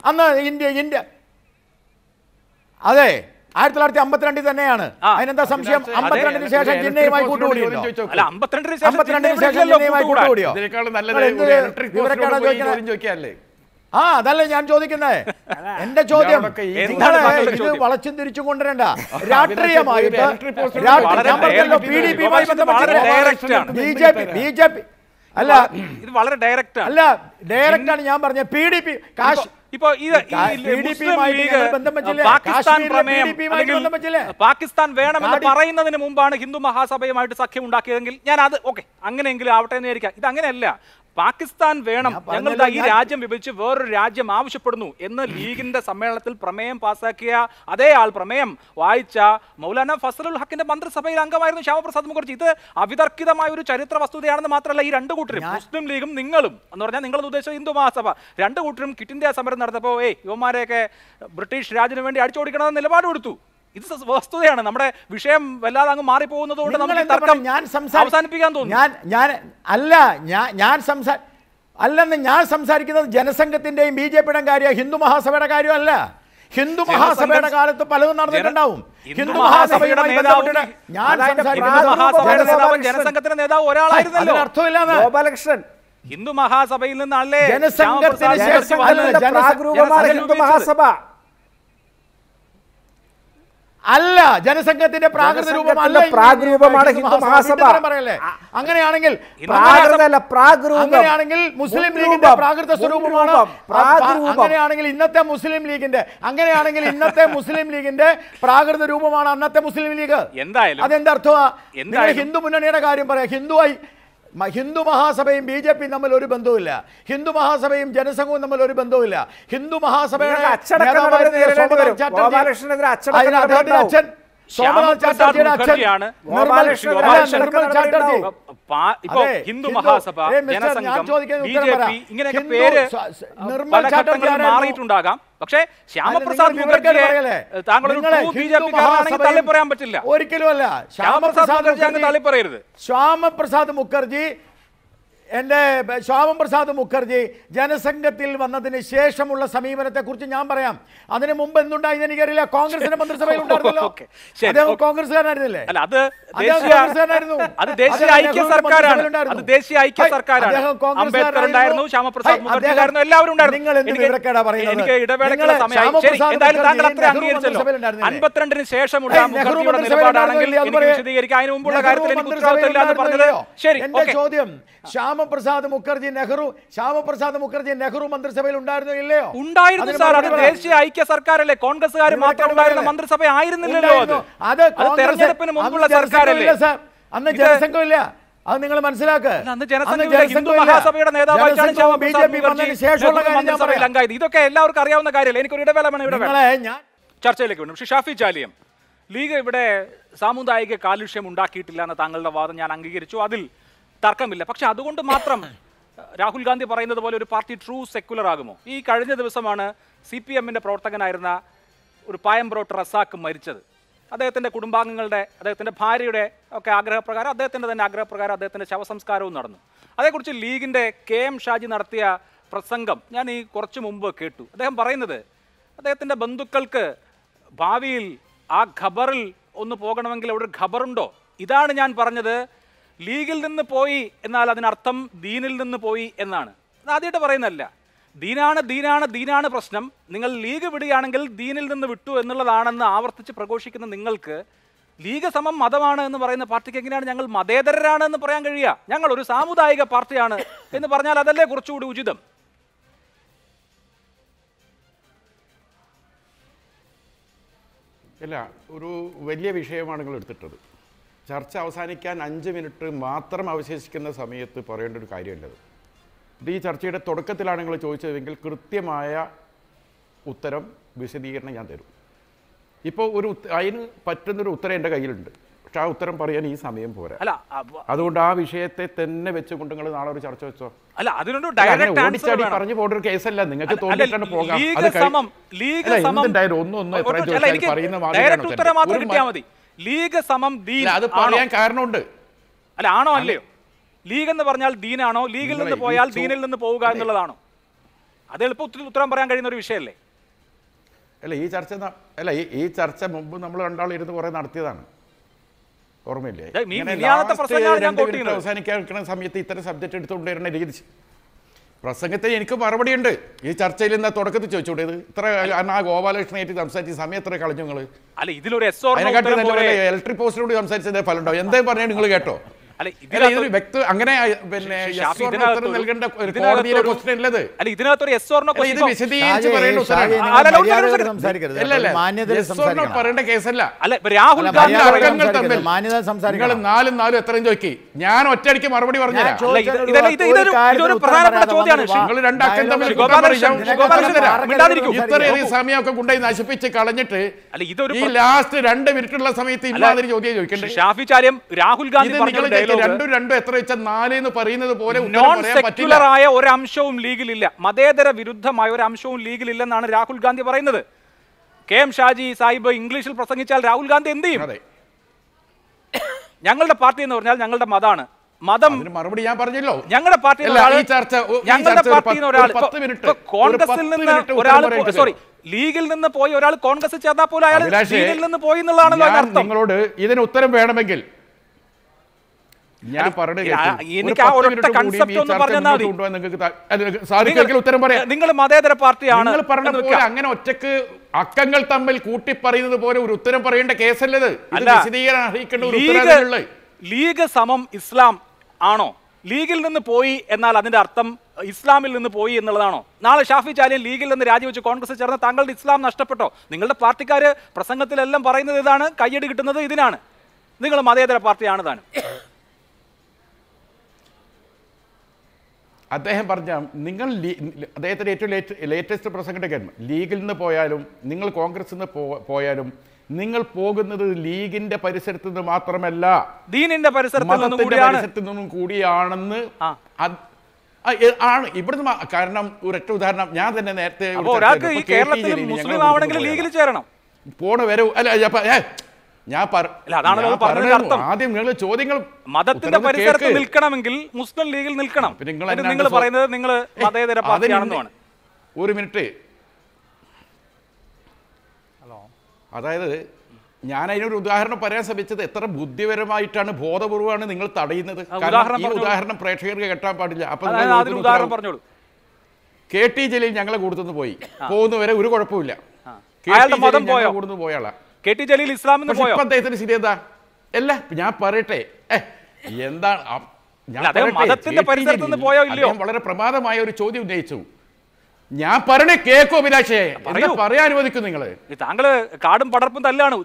അന്ന് ഇന്ത്യ ഇന്ത്യ അതെ ആയിരത്തി തൊള്ളായിരത്തി അമ്പത്തിരണ്ടിൽ തന്നെയാണ് അതിനെന്താ സംശയം അമ്പത്തിരണ്ടിന് ശേഷം ജിന്നയുമായി കൂട്ടുകൂടിയോ അമ്പത്തിരണ്ടിന് ശേഷം ജിന്നയുമായി കൂട്ടുകൂടിയോ വിവരക്കാരാ ആ അതല്ലേ ഞാൻ ചോദിക്കുന്നത് എന്റെ ചോദ്യം ഇത് വളച്ചും തിരിച്ചും കൊണ്ടുവരണ്ട രാഷ്ട്രീയമായിട്ട് ഞാൻ പറഞ്ഞല്ലോ P D B J P B J P അല്ല ഇത് വളരെ ഡയറക്റ്റ് അല്ല ഡയറക്റ്റ് ആണ് ഞാൻ പറഞ്ഞത് പി ഡി പി കാശ് ഇപ്പോ പാകിസ്ഥാൻ വേണമെന്ന് പറയുന്നതിന് മുമ്പാണ് ഹിന്ദു മഹാസഭയുമായിട്ട് സഖ്യം ഉണ്ടാക്കിയതെങ്കിൽ ഞാൻ അത് ഓക്കെ അങ്ങനെയെങ്കിലും ആവട്ടെ എന്ന് വിചാരിക്കാം ഇത് അങ്ങനെയല്ല പാകിസ്ഥാൻ വേണം ഞങ്ങൾ ഈ രാജ്യം വിഭജിച്ച് വേറൊരു രാജ്യം ആവശ്യപ്പെടുന്നു എന്ന് ലീഗിന്റെ സമ്മേളനത്തിൽ പ്രമേയം പാസാക്കിയ അതേ ആൾ പ്രമേയം വായിച്ച മൗലാന ഫസലുൽ ഹക്കിന്റെ മന്ത്രിസഭയിൽ അംഗമായിരുന്നു ശ്യാമപ്രസാദ് മുഖർജി ഇത് അവിതർക്കിതമായ ഒരു ചരിത്ര വസ്തുതയാണെന്ന് മാത്രമല്ല ഈ രണ്ട് കൂട്ടരും മുസ്ലിം ലീഗും നിങ്ങളും എന്ന് പറഞ്ഞാൽ നിങ്ങൾ ഉദ്ദേശിച്ച ഹിന്ദു മഹാസഭ രണ്ട് കൂട്ടരും കിറ്റ് ഇന്ത്യ സമരം നടത്തപ്പോ ഏയ് യുവമാരെയൊക്കെ ബ്രിട്ടീഷ് രാജിനു വേണ്ടി അടിച്ചോടിക്കണമെന്ന് നിലപാട് കൊടുത്തു ഇത് വസ്തുതയാണ് നമ്മുടെ വിഷയം വല്ലാതെ അങ്ങ് മാറിപ്പോകുന്നത് നമ്മൾ തർക്കം ഞാൻ അവസാനിപ്പിക്കാൻ തോന്നുന്നു ഞാൻ ഞാൻ അല്ല ഞാൻ ഞാൻ സംസാ അല്ലെന്ന് ഞാൻ സംസാരിക്കുന്നത് ജനസംഘത്തിൻ്റെയും ബി ജെ പിയുടെ കാര്യം ഹിന്ദു മഹാസഭയുടെ കാര്യമല്ല ഹിന്ദു മഹാസഭയുടെ കാലത്ത് പലതും നടന്നിട്ടുണ്ടാവും ഹിന്ദു മഹാസഭയുടെ നേതാവ് ഞാൻ മഹാസഭയുടെ നേതാവ് ജനസംഘത്തിന്റെ നേതാവ് ഒരാളായിരുന്നല്ലോ അർത്ഥമില്ലാതെ ഗോപാലകൃഷ്ണൻ ഹിന്ദു മഹാസഭയിൽ നിന്നല്ലേ ജനസംഘത്തിന് ശേഷം മഹാസഭ അല്ല ജനസംഘത്തിന്റെ പ്രാകൃത രൂപമല്ല പ്രാഗ്രൂപമാണ് ഹിന്ദു മഹാസഭ പറയല്ലേ അങ്ങനെയാണെങ്കിൽ അങ്ങനെയാണെങ്കിൽ മുസ്ലിം ലീഗിന്റെ പ്രാകൃത സ്വരൂപമാണ് അങ്ങനെയാണെങ്കിൽ ഇന്നത്തെ മുസ്ലിം ലീഗിന്റെ അങ്ങനെയാണെങ്കിൽ ഇന്നത്തെ മുസ്ലിം ലീഗിന്റെ പ്രാകൃത രൂപമാണ് അന്നത്തെ മുസ്ലിം ലീഗ് എന്തായാലും അതെന്തർത്ഥമാ ഹിന്ദു മുന്നണിയുടെ കാര്യം പറയാം ഹിന്ദുവായി ഹിന്ദു മഹാസഭയും ബി ജെ പിയും തമ്മിൽ ഒരു ബന്ധവുമില്ല ഹിന്ദു മഹാസഭയും ജനസംഘവും തമ്മിൽ ഒരു ബന്ധവുമില്ല ഹിന്ദു മഹാസഭയുടെ അച്ഛൻ ഹിന്ദു മഹാസഭ ജനസംഘം പേര് പക്ഷേ താങ്കൾ തള്ളി പറയാൻ പറ്റില്ല ഒരിക്കലും അല്ല ശ്യാമപ്രസാദ് മുഖർജി തള്ളി പറയരുത് ശ്യാമപ്രസാദ് മുഖർജി എൻ്റെ ശ്യാമം പ്രസാദ് മുഖർജി ജനസംഘത്തിൽ വന്നതിന് ശേഷമുള്ള സമീപനത്തെക്കുറിച്ച് ഞാൻ പറയാം അതിന് മുമ്പ് എന്തുണ്ടായി എനിക്കറിയില്ല കോൺഗ്രസിന്റെ മന്ത്രിസഭയിൽ ഉണ്ടായിരുന്നല്ലോ അദ്ദേഹം കോൺഗ്രസ്സുകാരനായിരുന്നില്ലേ അൻപത്തിരണ്ടിന് ശേഷമുള്ള വിശദീകരിക്കാം അതിന് മുമ്പുള്ള കാര്യത്തിൽ എന്ന് ശരി എന്റെ ചോദ്യം ശ്യാമ ശ്യാമപ്രസാദ് മുഖർജി നെഹ്റു ശ്യാമപ്രസാദ് മുഖർജി നെഹ്റു മന്ത്രിസഭയിൽ ഉണ്ടായിരുന്നു ഇല്ലയോ ഉണ്ടായിരുന്നു സാർ അത് ദേശീയ ഐക്യ സർക്കാരല്ലേ കോൺഗ്രസ്സുകാർ മാത്രം ഉണ്ടായിരുന്ന മന്ത്രിസഭ ആയിരുന്നില്ലല്ലോ അത് തെരഞ്ഞെടുപ്പിന് മുമ്പുള്ള സർക്കാരല്ലേ സാർ അന്ന് ജനസംഘം ഇല്ല അത് നിങ്ങൾ മനസ്സിലാക്കുക ഇതൊക്കെ എല്ലാവർക്കും അറിയാവുന്ന കാര്യമല്ല എനിക്കൊരു ഇടവേളമാണ് ഇവിടെ ചർച്ചയിലേക്ക് വേണം പക്ഷെ ഷാഫി ജാലിയം ലീഗ് ഇവിടെ സാമുദായിക കാലുഷ്യം ഉണ്ടാക്കിയിട്ടില്ല എന്ന താങ്കളുടെ വാദം ഞാൻ അംഗീകരിച്ചു അതിൽ തർക്കമില്ല പക്ഷെ അതുകൊണ്ട് മാത്രം രാഹുൽ ഗാന്ധി പറയുന്നത് പോലെ ഒരു പാർട്ടി ട്രൂ സെക്യുലർ ആകുമോ ഈ കഴിഞ്ഞ ദിവസമാണ് സി പി എമ്മിൻ്റെ പ്രവർത്തകനായിരുന്ന ഒരു പായംബ്രോട്ട് റസാക്ക് മരിച്ചത് അദ്ദേഹത്തിൻ്റെ കുടുംബാംഗങ്ങളുടെ അദ്ദേഹത്തിൻ്റെ ഭാര്യയുടെ ഒക്കെ ആഗ്രഹപ്രകാരം അദ്ദേഹത്തിൻ്റെ തന്നെ ആഗ്രഹപ്രകാരം അദ്ദേഹത്തിൻ്റെ ശവസംസ്കാരവും നടന്നു അതേക്കുറിച്ച് ലീഗിൻ്റെ കെ എം ഷാജി നടത്തിയ പ്രസംഗം ഞാൻ ഈ കുറച്ച് മുമ്പ് കേട്ടു അദ്ദേഹം പറയുന്നത് അദ്ദേഹത്തിൻ്റെ ബന്ധുക്കൾക്ക് ഭാവിയിൽ ആ ഖബറിൽ ഒന്ന് പോകണമെങ്കിൽ അവിടെ ഒരു ഖബറുണ്ടോ ഇതാണ് ഞാൻ പറഞ്ഞത് ലീഗിൽ നിന്ന് പോയി എന്നാൽ അതിനർത്ഥം ദീനിൽ നിന്ന് പോയി എന്നാണ് അത് ആദ്യമായിട്ട് പറയുന്നതല്ല ദീനാണ് ദീനാണ് ദീനാണ് പ്രശ്നം നിങ്ങൾ ലീഗ് വിടുകയാണെങ്കിൽ ദീനിൽ നിന്ന് വിട്ടു എന്നുള്ളതാണെന്ന് ആവർത്തിച്ച് പ്രഘോഷിക്കുന്ന നിങ്ങൾക്ക് ലീഗ് സമം മതമാണ് എന്ന് പറയുന്ന പാർട്ടിക്ക് എങ്ങനെയാണ് ഞങ്ങൾ മതേതരരാണ് എന്ന് പറയാൻ കഴിയുക ഞങ്ങൾ ഒരു സാമുദായിക പാർട്ടിയാണ് എന്ന് പറഞ്ഞാൽ അതല്ലേ കുറച്ചുകൂടി ഉചിതം അല്ല ഒരു വലിയ വിഷയമാണ് നിങ്ങൾ എടുത്തിട്ടത് ചർച്ച അവസാനിക്കാൻ അഞ്ച് മിനിറ്റ് മാത്രം അവശേഷിക്കുന്ന സമയത്ത് പറയേണ്ട ഒരു കാര്യമല്ലത് ഇത് ഈ ചർച്ചയുടെ തുടക്കത്തിലാണ് നിങ്ങൾ ചോദിച്ചതെങ്കിൽ കൃത്യമായ ഉത്തരം വിശദീകരണം ഞാൻ തരും ഇപ്പോൾ ഒരു അതിന് പറ്റുന്നൊരു ഉത്തരം എൻ്റെ കയ്യിലുണ്ട് പക്ഷെ ആ ഉത്തരം പറയാൻ ഈ സമയം പോരാ അല്ല അതുകൊണ്ട് ആ വിഷയത്തെ തന്നെ വെച്ചുകൊണ്ട് നിങ്ങൾ നാളെ ഒരു ചർച്ച വെച്ചോ അല്ല അതിനോട് ഡയറക്റ്റ് പറഞ്ഞു പോകേണ്ട ഒരു കേസല്ല നിങ്ങൾക്ക് തോന്നിയിട്ടാണ് പോകാം ഒന്നും ഒന്നും ഉണ്ടായാലും ഒന്നും ഒന്നും പറയുന്ന മതി ലീഗ് സമം ദീൻ അത് പറയാൻ കാരണമുണ്ട് അല്ല ആണോ അല്ലയോ ലീഗ് എന്ന് പറഞ്ഞാൽ ദീനാണോ ലീഗിൽ നിന്ന് പോയാൽ ദീനിൽ നിന്ന് പോവുക എന്നുള്ളതാണോ അത് എളുപ്പത്തിൽ ഉത്തരം പറയാൻ കഴിയുന്ന ഒരു വിഷയമല്ലേ അല്ല ഈ ചർച്ച അല്ല ഈ ചർച്ച മുമ്പ് നമ്മൾ രണ്ടാളിരുന്ന് കുറെ നടത്തിയതാണ് ഓർമ്മയില്ലേ അവസാനിക്കാൻ സമയത്ത് ഇത്തരം സബ്ജക്ട് എടുത്തുകൊണ്ടിരുന്ന രീതി പ്രസംഗത്തിന് എനിക്ക് മറുപടിയുണ്ട് ഈ ചർച്ചയിൽ നിന്ന് തുടക്കത്തിൽ ചോദിച്ചോട്ടെ ഇത് ഇത്ര ആ ഗോപാലകൃഷ്ണനായിട്ട് സംസാരിച്ച സമയം എത്ര കളഞ്ഞു നിങ്ങൾ അല്ല ഇതിലൊരു ഇലക്ട്രിക് പോസ്റ്റിനോട് സംസാരിച്ചത് ഫലം ഉണ്ടാവും എന്തേ പറഞ്ഞു നിങ്ങൾ കേട്ടോ അങ്ങനെ പിന്നെ അല്ല ഇതിനകത്തൊരു എസ് അല്ല രാഹുൽ ഗാന്ധി നാലും എത്രയും ചോദിക്കി ഞാൻ ഒറ്റയടിക്ക് മറുപടി പറഞ്ഞു നശിപ്പിച്ച് കളഞ്ഞിട്ട് ഈ ലാസ്റ്റ് രണ്ട് മിനിറ്റുള്ള സമയത്ത് ഇല്ലാതെ ചോദ്യം ചോദിക്കണ്ടേ ഷാഫി ചാര്യം രാഹുൽ ഗാന്ധി രണ്ടും രണ്ടും എത്ര വെച്ചാൽ നാല് എന്ന് പറയുന്നത് പോലെ നോൺ സെക്യുലർ ആയ ഒരു അംശവും ലീഗിലില്ല മതേതര വിരുദ്ധമായ ഒരു അംശവും ലീഗിലില്ലെന്നാണ് രാഹുൽ ഗാന്ധി പറയുന്നത് കെ എം ഷാജി സാഹിബ് ഇംഗ്ലീഷിൽ പ്രസംഗിച്ചാൽ രാഹുൽ ഗാന്ധി എന്ത് ചെയ്യും ഞങ്ങളുടെ പാർട്ടി എന്ന് പറഞ്ഞാൽ ഞങ്ങളുടെ മതമാണ് മതം മറുപടി ഞാൻ പറഞ്ഞല്ലോ ഞങ്ങളുടെ പാർട്ടി ഞങ്ങളുടെ പാർട്ടിയിൽ ഒരാൾ കോൺഗ്രസിൽ നിന്ന് ഒരാൾ സോറി ലീഗിൽ നിന്ന് പോയി ഒരാൾ കോൺഗ്രസ് ചേർന്നാൽ പോലും അയാൾ ലീഗിൽ നിന്ന് പോയി എന്നുള്ളതാണല്ലോ നിങ്ങളോട് ഇതിന് ഉത്തരം വേണമെങ്കിൽ ഞാൻ നിങ്ങൾക്ക് ഉത്തരം പറയാം നിങ്ങൾ മതേതര പാർട്ടിയാണ് നിങ്ങൾ പറഞ്ഞ അങ്ങനെ ഒറ്റക്ക് അക്കങ്ങൾ തമ്മിൽ കൂട്ടിപ്പറയുന്നത് പോലെ ഒരു ഉത്തരം പറയേണ്ട കേസല്ലത് ലീഗ് സമം ഇസ്ലാം ആണോ ലീഗിൽ നിന്ന് പോയി എന്നാൽ അതിന്റെ അർത്ഥം ഇസ്ലാമിൽ നിന്ന് പോയി എന്നുള്ളതാണോ നാളെ ഷാഫി ചാലിയൻ ലീഗിൽ നിന്ന് രാജിവെച്ച് കോൺഗ്രസ് ചേർന്ന് താങ്കളുടെ ഇസ്ലാം നഷ്ടപ്പെട്ടോ നിങ്ങളുടെ പാർട്ടിക്കാര് പ്രസംഗത്തിലെല്ലാം പറയുന്നത് ഇതാണ് കയ്യടി കിട്ടുന്നത് ഇതിനാണ് നിങ്ങൾ മതേതര പാർട്ടിയാണ് താനും അദ്ദേഹം പറഞ്ഞ നിങ്ങൾ അദ്ദേഹത്തിൻ്റെ ഏറ്റവും ലേറ്റ് ലേറ്റസ്റ്റ് പ്രസംഗത്തിൻ്റെ ലീഗിൽ നിന്ന് പോയാലും നിങ്ങൾ കോൺഗ്രസിൽ നിന്ന് പോയാലും നിങ്ങൾ പോകുന്നത് ലീഗിന്റെ പരിസരത്ത് നിന്ന് മാത്രമല്ല ദീനിന്റെ പരിസരത്ത് നിന്നും കൂടിയാണെന്ന് ആണ് ഇവിടുന്ന് കാരണം ഒരൊറ്റ ഉദാഹരണം ഞാൻ തന്നെ നേരത്തെ കേരളത്തിൽ മുസ്ലിം ലീഗിൽ ചേരണം പോണ വരവ് അല്ല ഞാൻ ആദ്യം നിങ്ങൾ ചോദ്യങ്ങൾ മതത്തിന്റെ പരിസരത്ത് നിൽക്കണമെങ്കിൽ മുസ്ലിം ലീഗിൽ നിൽക്കണം നിങ്ങൾ നിങ്ങൾ പറയുന്നത് നിങ്ങൾ മതേതര പാർട്ടിയാണെന്നുമാണ് ഒരു മിനിറ്റ് ഹലോ അതായത് ഞാൻ അതിനൊരു ഉദാഹരണം പറയാൻ ശ്രമിച്ചത് എത്ര ബുദ്ധിപരമായിട്ടാണ് ബോധപൂർവമാണ് നിങ്ങൾ തടയുന്നത് ഈ ഉദാഹരണം പ്രേക്ഷകർക്ക് കേട്ടാൻ പാടില്ല അപ്പൊ ഉദാഹരണം പറഞ്ഞോളൂ കെ ടി ജലീൽ ഞങ്ങളെ കൊടുത്തുനിന്ന് പോയി പോകുന്നവരെ ഒരു കുഴപ്പമില്ല കൊടുത്തു പോയാളാ കെ ടി ജലീൽ ഇസ്ലാം പോയോ അദ്ദേഹത്തിന്റെ ശരി എന്താ അല്ല ഞാൻ പറയട്ടെ എന്താണ് മതത്തിന്റെ പരിസരത്ത് നിന്ന് പോയോ ഇല്ലയോ വളരെ പ്രമാദമായ ഒരു ചോദ്യം ഉന്നയിച്ചു ഞാൻ പറഞ്ഞേ കേക്കോ അഭിലാഷേ പറയാൻ അനുവദിക്കും നിങ്ങൾ താങ്കള് കാടും പടർപ്പും തല്ലാണ്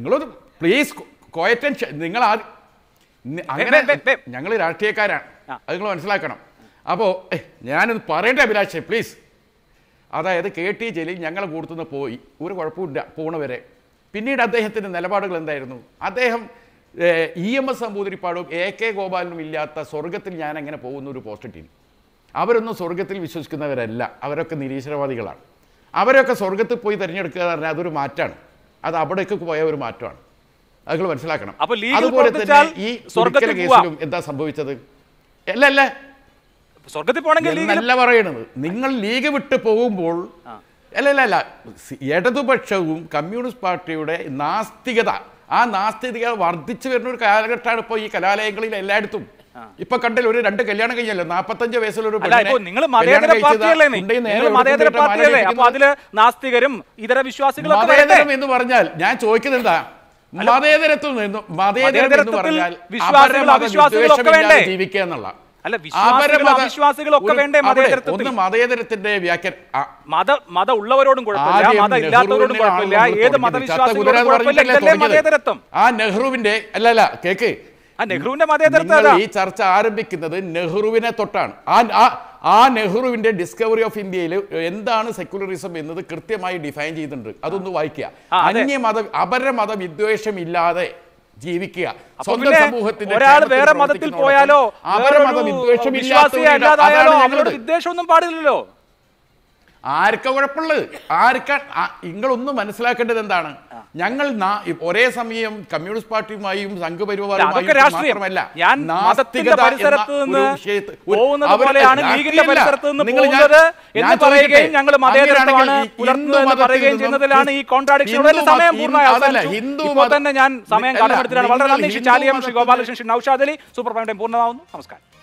നിങ്ങളൊന്ന് പ്ലീസ് കോയറ്റൻ നിങ്ങൾ അങ്ങനെ ഞങ്ങൾ രാഷ്ട്രീയക്കാരാണ് അത് നിങ്ങൾ മനസ്സിലാക്കണം അപ്പോ ഞാനൊന്ന് പറയട്ടെ അഭിലാഷേ പ്ലീസ് അതായത് കെ ടി ജലീൽ ഞങ്ങളെ കൂടുത്തുനിന്ന് പോയി ഒരു കുഴപ്പമില്ല പോണവരെ പിന്നീട് അദ്ദേഹത്തിൻ്റെ നിലപാടുകൾ എന്തായിരുന്നു അദ്ദേഹം ഇ എം എസ് നമ്പൂതിരിപ്പാടും എ കെ ഗോപാലനും ഇല്ലാത്ത സ്വർഗത്തിൽ ഞാൻ അങ്ങനെ പോകുന്ന ഒരു പോസ്റ്റ് അവരൊന്നും സ്വർഗത്തിൽ വിശ്വസിക്കുന്നവരല്ല അവരൊക്കെ നിരീശ്വരവാദികളാണ് അവരൊക്കെ സ്വർഗത്തിൽ പോയി തിരഞ്ഞെടുക്കുക എന്ന് പറഞ്ഞാൽ അതൊരു മാറ്റമാണ് അത് അവിടേക്ക് പോയ ഒരു മാറ്റമാണ് അതുകൾ മനസ്സിലാക്കണം അതുപോലെ തന്നെ ഈ സ്വർഗത്തിലെ കേസിലും എന്താ സംഭവിച്ചത് അല്ല അല്ല സ്വർഗത്തിൽ പോകണമെങ്കിൽ അല്ല പറയണത് നിങ്ങൾ ലീഗ് വിട്ട് പോകുമ്പോൾ അല്ല അല്ല അല്ല ഇടതുപക്ഷവും കമ്മ്യൂണിസ്റ്റ് പാർട്ടിയുടെ നാസ്തികത ആ നാസ്തികത വർദ്ധിച്ചു വരുന്ന ഒരു കാലഘട്ടമാണ് ഇപ്പോൾ ഈ കലാലയങ്ങളിൽ എല്ലായിടത്തും ഇപ്പൊ കണ്ടില്ല ഒരു രണ്ട് കല്യാണം കഴിഞ്ഞല്ലോ നാപ്പത്തഞ്ച് വയസ്സിലൊരു നിങ്ങൾ മതേതര അതില് നാസ്തികരും ഇതര വിശ്വാസികളും എന്ന് പറഞ്ഞാൽ ഞാൻ ചോദിക്കുന്നുണ്ടാ മതേതരത്തിൽ നിന്നും മതേതരത്തിൽ ജീവിക്കുക എന്നുള്ള അല്ല വിശ്വാസികളൊക്കെ വേണ്ടേ മതേതരത്വത്തിൽ മതേതരത്തിന്റെ മത മത ഉള്ളവരോടും കുഴപ്പമില്ല മത ഇല്ലാത്തവരോടും കുഴപ്പമില്ല ഏത് മതവിശ്വാസികളോടും കുഴപ്പമില്ല മതേതരത്വം ആ നെഹ്റുവിന്റെ അല്ല അല്ല കേക്ക് നെഹ്റുവിന്റെ മതേതരത്വം ഈ ചർച്ച ആരംഭിക്കുന്നത് നെഹ്റുവിനെ തൊട്ടാണ് ആ ആ നെഹ്റുവിന്റെ ഡിസ്കവറി ഓഫ് ഇന്ത്യയിൽ എന്താണ് സെക്യുലറിസം എന്നത് കൃത്യമായി ഡിഫൈൻ ചെയ്തിട്ടുണ്ട് അതൊന്ന് വായിക്കുക അന്യമത അപരമത വിദ്വേഷം ഇല്ലാതെ ജീവിക്കുക സ്വന്തം സമൂഹത്തിന്റെ ഒരാൾ വേറെ മതത്തിൽ പോയാലോ അവരുടെ മതം വിദ്വേഷമൊന്നും പാടില്ലല്ലോ ആർക്കാ കുഴപ്പമുള്ളത് ആർക്കാ നിങ്ങളൊന്നും മനസ്സിലാക്കേണ്ടത് എന്താണ് ഞങ്ങൾ ഒരേ സമയം കമ്മ്യൂണിസ്റ്റ് പാർട്ടിയുമായും സംഘപരിവാറുമായും മാത്രമല്ല എന്ന ഹിന്ദു ഞാൻ സമയം വളരെ നന്ദി Shri Chaliyam Gopalakrishnan super prime time പൂർണ്ണമാവുന്നു നമസ്കാരം